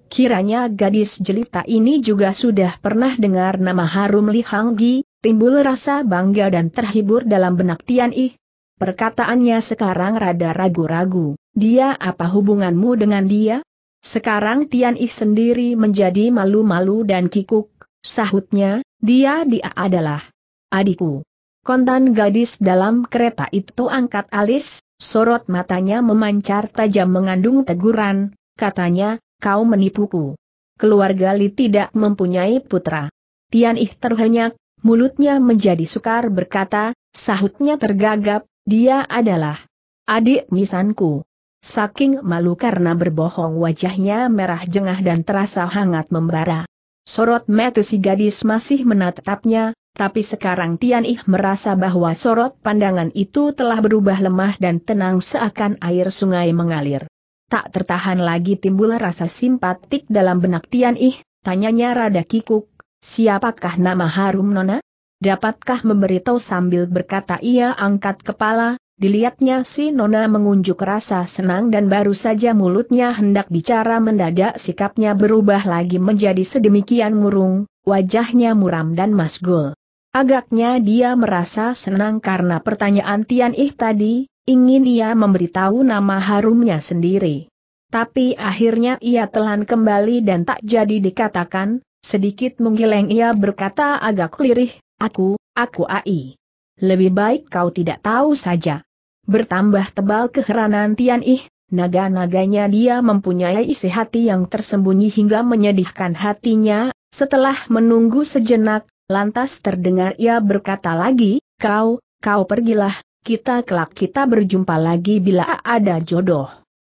Kiranya gadis jelita ini juga sudah pernah dengar nama harum Li Hanggi, timbul rasa bangga dan terhibur dalam benak Tian Ih. Perkataannya sekarang rada ragu-ragu, dia apa hubunganmu dengan dia? Sekarang Tian Ih sendiri menjadi malu-malu dan kikuk, sahutnya, dia dia adalah adikku. Kontan gadis dalam kereta itu angkat alis, sorot matanya memancar tajam mengandung teguran, katanya, kau menipuku. Keluarga Li tidak mempunyai putra. Tian Ih terhenyak, mulutnya menjadi sukar berkata, sahutnya tergagap, dia adalah adik misanku. Saking malu karena berbohong wajahnya merah jengah dan terasa hangat membara. Sorot mata si gadis masih menatapnya, tapi sekarang Tian Ih merasa bahwa sorot pandangan itu telah berubah lemah dan tenang seakan air sungai mengalir. Tak tertahan lagi timbul rasa simpatik dalam benak Tian Ih, tanyanya rada kikuk, siapakah nama harum nona? Dapatkah memberitahu sambil berkata ia angkat kepala, dilihatnya si nona mengunjuk rasa senang dan baru saja mulutnya hendak bicara mendadak sikapnya berubah lagi menjadi sedemikian murung, wajahnya muram dan masgul. Agaknya dia merasa senang karena pertanyaan Tian Ih tadi, ingin ia memberitahu nama harumnya sendiri. Tapi akhirnya ia telan kembali dan tak jadi dikatakan, sedikit menggeleng ia berkata agak lirih, aku, aku AI. Lebih baik kau tidak tahu saja. Bertambah tebal keheranan Tian Ih, naga-naganya dia mempunyai isi hati yang tersembunyi hingga menyedihkan hatinya, setelah menunggu sejenak, lantas terdengar ia berkata lagi, kau, kau pergilah, kita kelak kita berjumpa lagi bila ada jodoh.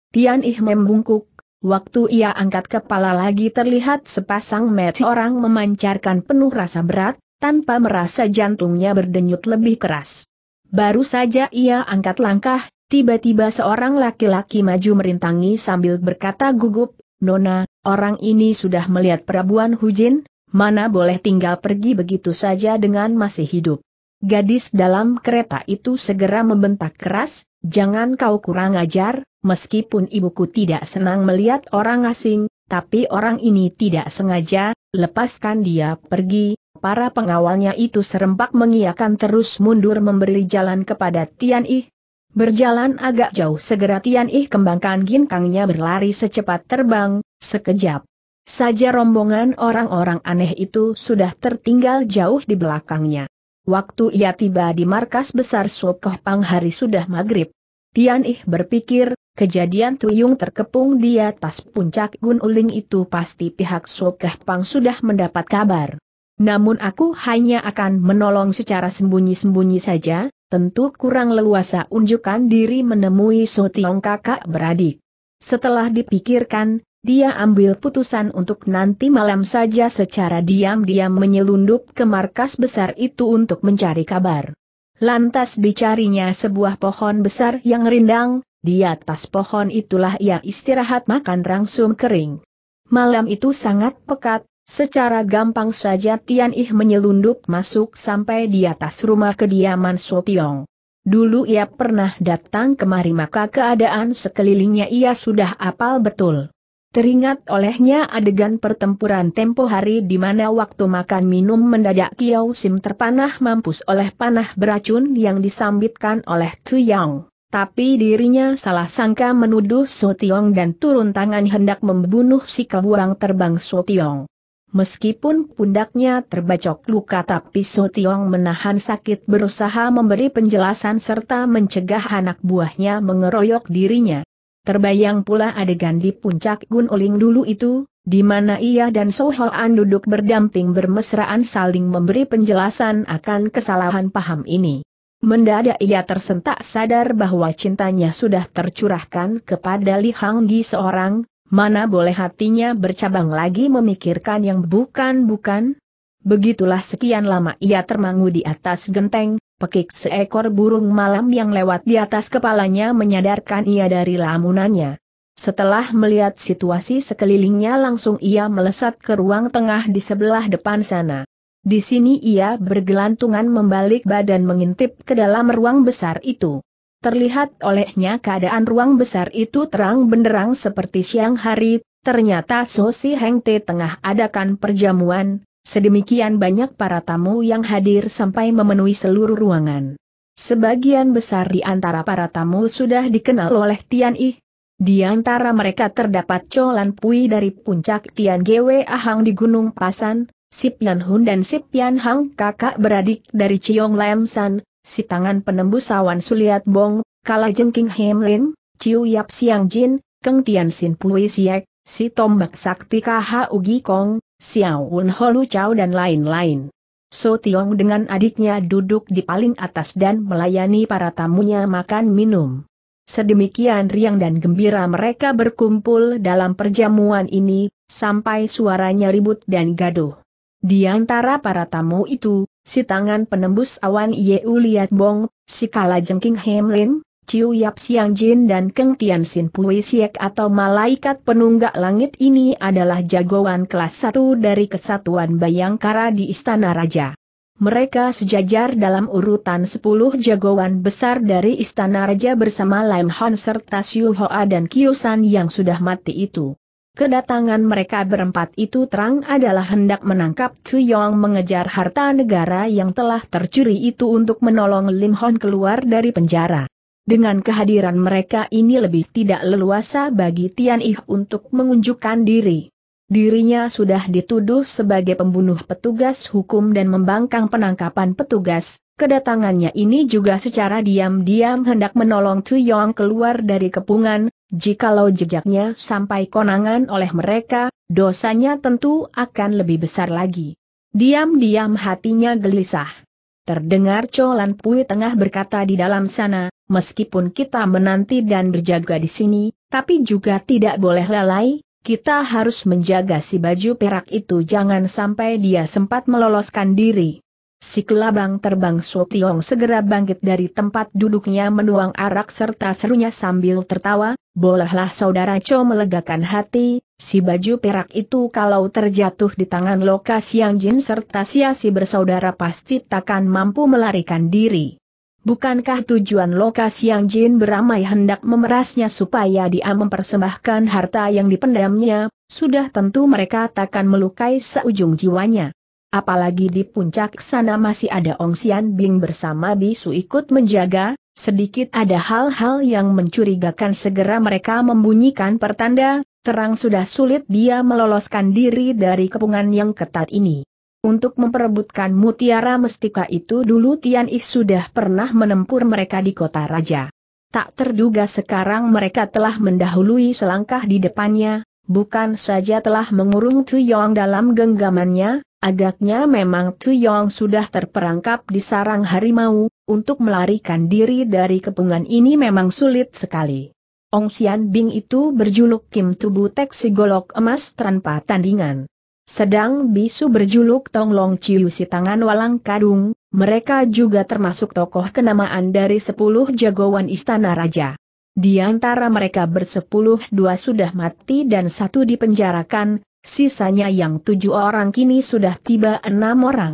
Tian Ih membungkuk, waktu ia angkat kepala lagi terlihat sepasang mata orang memancarkan penuh rasa berat, tanpa merasa jantungnya berdenyut lebih keras. Baru saja ia angkat langkah, tiba-tiba seorang laki-laki maju merintangi sambil berkata gugup, Nona, orang ini sudah melihat perabuan Hujin, mana boleh tinggal pergi begitu saja dengan masih hidup. Gadis dalam kereta itu segera membentak keras, jangan kau kurang ajar, meskipun ibuku tidak senang melihat orang asing, tapi orang ini tidak sengaja, lepaskan dia pergi, para pengawalnya itu serempak mengiakan terus mundur memberi jalan kepada Tian Yi. Berjalan agak jauh segera Tian Yi kembangkan ginkangnya berlari secepat terbang, sekejap. Saja rombongan orang-orang aneh itu sudah tertinggal jauh di belakangnya. Waktu ia tiba di markas besar Sokoh Pang hari sudah maghrib. Tian Ih berpikir, kejadian Tuyung terkepung di atas puncak Gun Uling itu pasti pihak Sokoh Pang sudah mendapat kabar. Namun aku hanya akan menolong secara sembunyi-sembunyi saja, tentu kurang leluasa unjukkan diri menemui Sotiong kakak beradik. Setelah dipikirkan, dia ambil putusan untuk nanti malam saja secara diam-diam menyelundup ke markas besar itu untuk mencari kabar. Lantas dicarinya sebuah pohon besar yang rindang, di atas pohon itulah ia istirahat makan rangsum kering. Malam itu sangat pekat, secara gampang saja Tian Ih menyelundup masuk sampai di atas rumah kediaman So Tiong. Dulu ia pernah datang kemari maka keadaan sekelilingnya ia sudah apal betul. Teringat olehnya adegan pertempuran tempo hari di mana waktu makan minum mendadak Kiao Sim terpanah mampus oleh panah beracun yang disambitkan oleh Tu Yang. Tapi dirinya salah sangka menuduh So Tiong dan turun tangan hendak membunuh si kebuang terbang So Tiong. Meskipun pundaknya terbacok luka tapi So Tiong menahan sakit berusaha memberi penjelasan serta mencegah anak buahnya mengeroyok dirinya. Terbayang pula adegan di puncak Gun Oling dulu itu, di mana ia dan Sohoan duduk berdamping bermesraan saling memberi penjelasan akan kesalahan paham ini. Mendadak ia tersentak sadar bahwa cintanya sudah tercurahkan kepada Li Hang Di seorang, mana boleh hatinya bercabang lagi memikirkan yang bukan-bukan, Begitulah sekian lama ia termangu di atas genteng, pekik seekor burung malam yang lewat di atas kepalanya menyadarkan ia dari lamunannya. Setelah melihat situasi sekelilingnya langsung ia melesat ke ruang tengah di sebelah depan sana. Di sini ia bergelantungan membalik badan mengintip ke dalam ruang besar itu. Terlihat olehnya keadaan ruang besar itu terang benderang seperti siang hari, ternyata Sosi Hengte tengah adakan perjamuan, Sedemikian banyak para tamu yang hadir sampai memenuhi seluruh ruangan. Sebagian besar di antara para tamu sudah dikenal oleh Tian Yi. Di antara mereka terdapat Cholan Pui dari puncak Tian Gwe Ahang di Gunung Pasan, Sipian Hun dan Sipian Hang kakak beradik dari Chiong Lam San, si tangan penembus awan Suliat Bong, Kala Jengking Hemlin, Chiu Yap Siang Jin, Keng Tian Sin Pui Siek, si tombak sakti KH Ugi Kong, Xiao Wun Holu Chao dan lain-lain. So Tiong dengan adiknya duduk di paling atas dan melayani para tamunya makan minum. Sedemikian riang dan gembira mereka berkumpul dalam perjamuan ini, sampai suaranya ribut dan gaduh. Di antara para tamu itu, si tangan penembus awan Yeu Liat Bong, si Kalajengking Hemlin, Ciu Yap Siang Jin dan Keng Tian Sin Pui Siek atau Malaikat Penunggak Langit ini adalah jagoan kelas 1 dari Kesatuan Bayangkara di Istana Raja. Mereka sejajar dalam urutan 10 jagoan besar dari Istana Raja bersama Lam Hon serta Siu Hoa dan San yang sudah mati itu. Kedatangan mereka berempat itu terang adalah hendak menangkap Yong mengejar harta negara yang telah tercuri itu untuk menolong Lim Hon keluar dari penjara. Dengan kehadiran mereka ini lebih tidak leluasa bagi Tian Ih untuk mengunjukkan diri. Dirinya sudah dituduh sebagai pembunuh petugas hukum dan membangkang penangkapan petugas, kedatangannya ini juga secara diam-diam hendak menolong Tu Yong keluar dari kepungan, jikalau jejaknya sampai konangan oleh mereka, dosanya tentu akan lebih besar lagi. Diam-diam hatinya gelisah. Terdengar Cholan Pui tengah berkata di dalam sana, meskipun kita menanti dan berjaga di sini, tapi juga tidak boleh lalai, kita harus menjaga si baju perak itu jangan sampai dia sempat meloloskan diri. Si kelabang terbang Sotiong segera bangkit dari tempat duduknya menuang arak serta serunya sambil tertawa, bolehlah saudara Cho melegakan hati, Si baju perak itu kalau terjatuh di tangan lokasi yang jin serta sia-si bersaudara pasti takkan mampu melarikan diri. Bukankah tujuan lokasi yang Jin beramai hendak memerasnya supaya dia mempersembahkan harta yang dipendamnya, sudah tentu mereka takkan melukai seujung jiwanya. Apalagi di puncak sana masih ada Ong Xian Bing bersama Bisu ikut menjaga, sedikit ada hal-hal yang mencurigakan segera mereka membunyikan pertanda, terang sudah sulit dia meloloskan diri dari kepungan yang ketat ini untuk memperebutkan mutiara mestika itu dulu Tian Yi sudah pernah menempur mereka di kota raja. Tak terduga sekarang mereka telah mendahului selangkah di depannya, bukan saja telah mengurung Tu Yong dalam genggamannya, agaknya memang Tu Yong sudah terperangkap di sarang harimau, untuk melarikan diri dari kepungan ini memang sulit sekali. Ong Xian Bing itu berjuluk Kim Tubu Teksi Golok Emas tanpa tandingan. Sedang bisu berjuluk Tonglong si Tangan Walang Kadung, mereka juga termasuk tokoh kenamaan dari sepuluh jagoan istana raja. Di antara mereka bersepuluh dua sudah mati dan satu dipenjarakan, sisanya yang tujuh orang kini sudah tiba enam orang.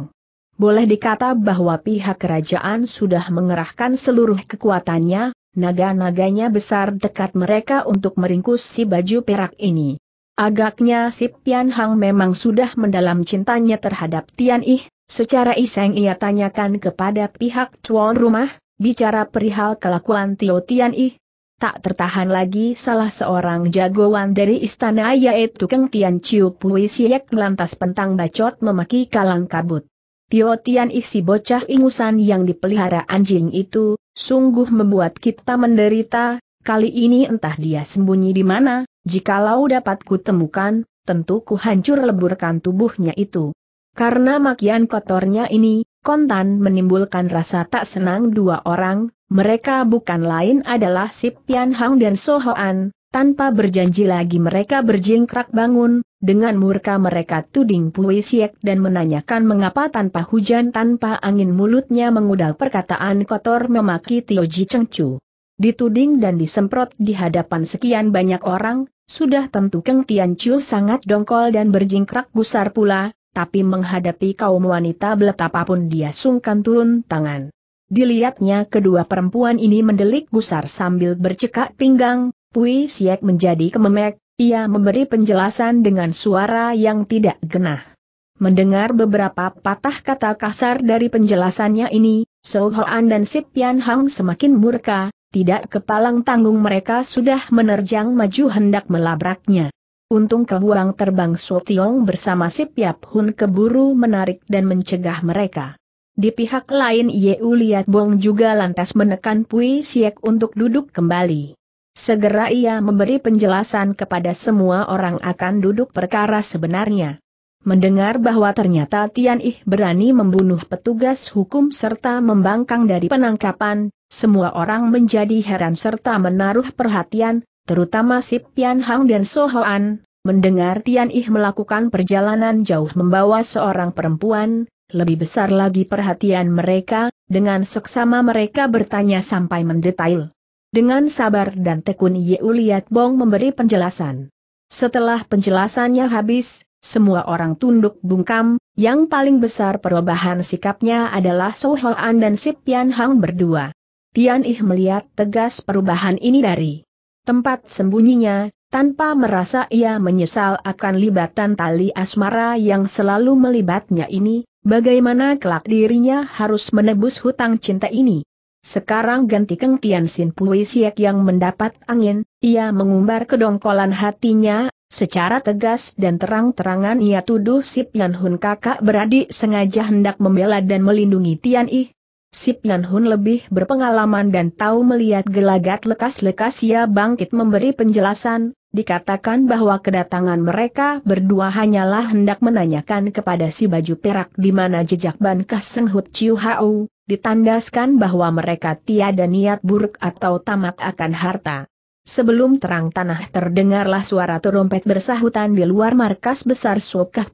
Boleh dikata bahwa pihak kerajaan sudah mengerahkan seluruh kekuatannya, naga-naganya besar dekat mereka untuk meringkus si baju perak ini. Agaknya si Pian Hang memang sudah mendalam cintanya terhadap Tian Ih, secara iseng ia tanyakan kepada pihak tuan rumah, bicara perihal kelakuan Tio Tian Ih. Tak tertahan lagi salah seorang jagoan dari istana yaitu Keng Tian Chiu Pui Siek lantas pentang bacot memaki kalang kabut. Tio Tian Ih bocah ingusan yang dipelihara anjing itu, sungguh membuat kita menderita, Kali ini entah dia sembunyi di mana, jikalau dapat kutemukan, tentu kuhancur leburkan tubuhnya itu. Karena makian kotornya ini, kontan menimbulkan rasa tak senang dua orang, mereka bukan lain adalah Sip Pian Hang dan Sohoan, tanpa berjanji lagi mereka berjingkrak bangun, dengan murka mereka tuding Pui Siek dan menanyakan mengapa tanpa hujan tanpa angin mulutnya mengudal perkataan kotor memaki Tio Ji Cengcu dituding dan disemprot di hadapan sekian banyak orang, sudah tentu Keng Tian Chiu sangat dongkol dan berjingkrak gusar pula, tapi menghadapi kaum wanita beletapapun dia sungkan turun tangan. Dilihatnya kedua perempuan ini mendelik gusar sambil bercekak pinggang, Pui Siek menjadi kememek, ia memberi penjelasan dengan suara yang tidak genah. Mendengar beberapa patah kata kasar dari penjelasannya ini, So Hoan dan Sip Yan Hang semakin murka, tidak kepalang tanggung mereka sudah menerjang maju hendak melabraknya. Untung kebuang terbang Sotiong bersama si Yap Hun keburu menarik dan mencegah mereka. Di pihak lain Yeu Liat Bong juga lantas menekan Pui Siek untuk duduk kembali. Segera ia memberi penjelasan kepada semua orang akan duduk perkara sebenarnya. Mendengar bahwa ternyata Tian Ih berani membunuh petugas hukum serta membangkang dari penangkapan, semua orang menjadi heran serta menaruh perhatian, terutama Si Pian Hang dan So Sohoan, mendengar Tian Ih melakukan perjalanan jauh membawa seorang perempuan, lebih besar lagi perhatian mereka, dengan seksama mereka bertanya sampai mendetail. Dengan sabar dan tekun Ye Uliat Bong memberi penjelasan. Setelah penjelasannya habis, semua orang tunduk bungkam, yang paling besar perubahan sikapnya adalah So Hoan dan Sip Yan Hang berdua. Tian Ih melihat tegas perubahan ini dari tempat sembunyinya, tanpa merasa ia menyesal akan libatan tali asmara yang selalu melibatnya ini, bagaimana kelak dirinya harus menebus hutang cinta ini. Sekarang ganti Keng Tian Sin Pui Siak yang mendapat angin, ia mengumbar kedongkolan hatinya Secara tegas dan terang-terangan ia tuduh Sip Yan Hun kakak beradik sengaja hendak membela dan melindungi Tian Yi. Sip Yan Hun lebih berpengalaman dan tahu melihat gelagat lekas-lekas ia bangkit memberi penjelasan, dikatakan bahwa kedatangan mereka berdua hanyalah hendak menanyakan kepada si baju perak di mana jejak ban Kaseng Hut Chiu Hau, ditandaskan bahwa mereka tiada niat buruk atau tamak akan harta sebelum terang tanah terdengarlah suara terompet bersahutan di luar markas besar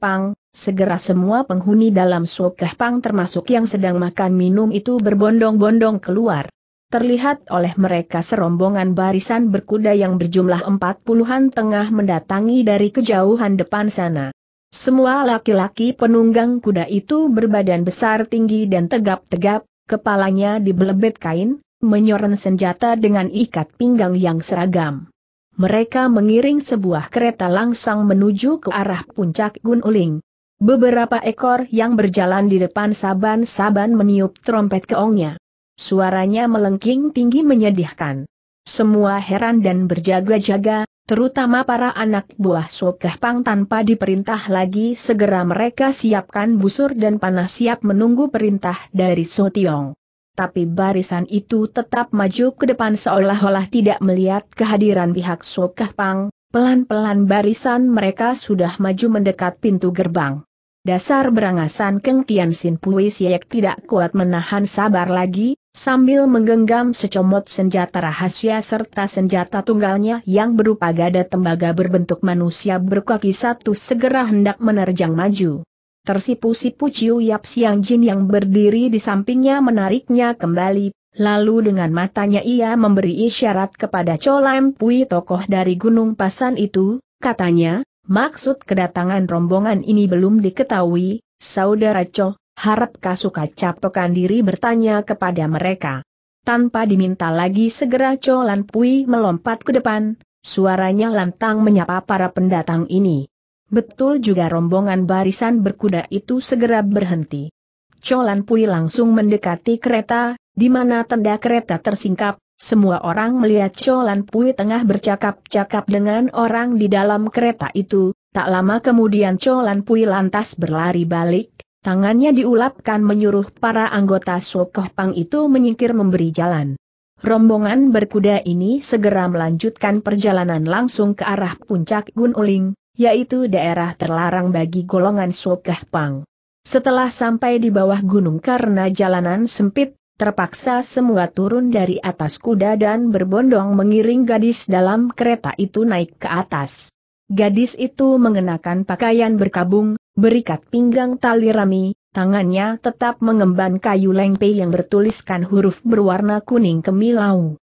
Pang. segera semua penghuni dalam Pang, termasuk yang sedang makan minum itu berbondong-bondong keluar. Terlihat oleh mereka serombongan barisan berkuda yang berjumlah empat puluhan tengah mendatangi dari kejauhan depan sana. Semua laki-laki penunggang kuda itu berbadan besar tinggi dan tegap-tegap, kepalanya dibelebet kain, menyoren senjata dengan ikat pinggang yang seragam. Mereka mengiring sebuah kereta langsung menuju ke arah puncak Gunuling. Beberapa ekor yang berjalan di depan saban-saban meniup trompet keongnya. Suaranya melengking tinggi menyedihkan. Semua heran dan berjaga-jaga, terutama para anak buah Pang tanpa diperintah lagi segera mereka siapkan busur dan panah siap menunggu perintah dari Sotiong tapi barisan itu tetap maju ke depan seolah-olah tidak melihat kehadiran pihak Sokah Pang, pelan-pelan barisan mereka sudah maju mendekat pintu gerbang. Dasar berangasan Keng Tian Sin Pui siak tidak kuat menahan sabar lagi, sambil menggenggam secomot senjata rahasia serta senjata tunggalnya yang berupa gada tembaga berbentuk manusia berkaki satu segera hendak menerjang maju. Tersipu-sipu Ciu Yap Siang Jin yang berdiri di sampingnya menariknya kembali, lalu dengan matanya ia memberi isyarat kepada Cholam Pui tokoh dari Gunung Pasan itu, katanya, maksud kedatangan rombongan ini belum diketahui, Saudara Cho, harap Kasuka capokan diri bertanya kepada mereka. Tanpa diminta lagi segera Cholan Pui melompat ke depan, suaranya lantang menyapa para pendatang ini. Betul juga rombongan barisan berkuda itu segera berhenti. Colan Pui langsung mendekati kereta, di mana tenda kereta tersingkap, semua orang melihat Colan Pui tengah bercakap-cakap dengan orang di dalam kereta itu, tak lama kemudian Colan Pui lantas berlari balik, tangannya diulapkan menyuruh para anggota Sokoh Pang itu menyingkir memberi jalan. Rombongan berkuda ini segera melanjutkan perjalanan langsung ke arah puncak Gun Uling, yaitu daerah terlarang bagi golongan Sokeh Pang. Setelah sampai di bawah gunung karena jalanan sempit, terpaksa semua turun dari atas kuda dan berbondong mengiring gadis dalam kereta itu naik ke atas. Gadis itu mengenakan pakaian berkabung, berikat pinggang tali rami, tangannya tetap mengemban kayu lengpe yang bertuliskan huruf berwarna kuning kemilau.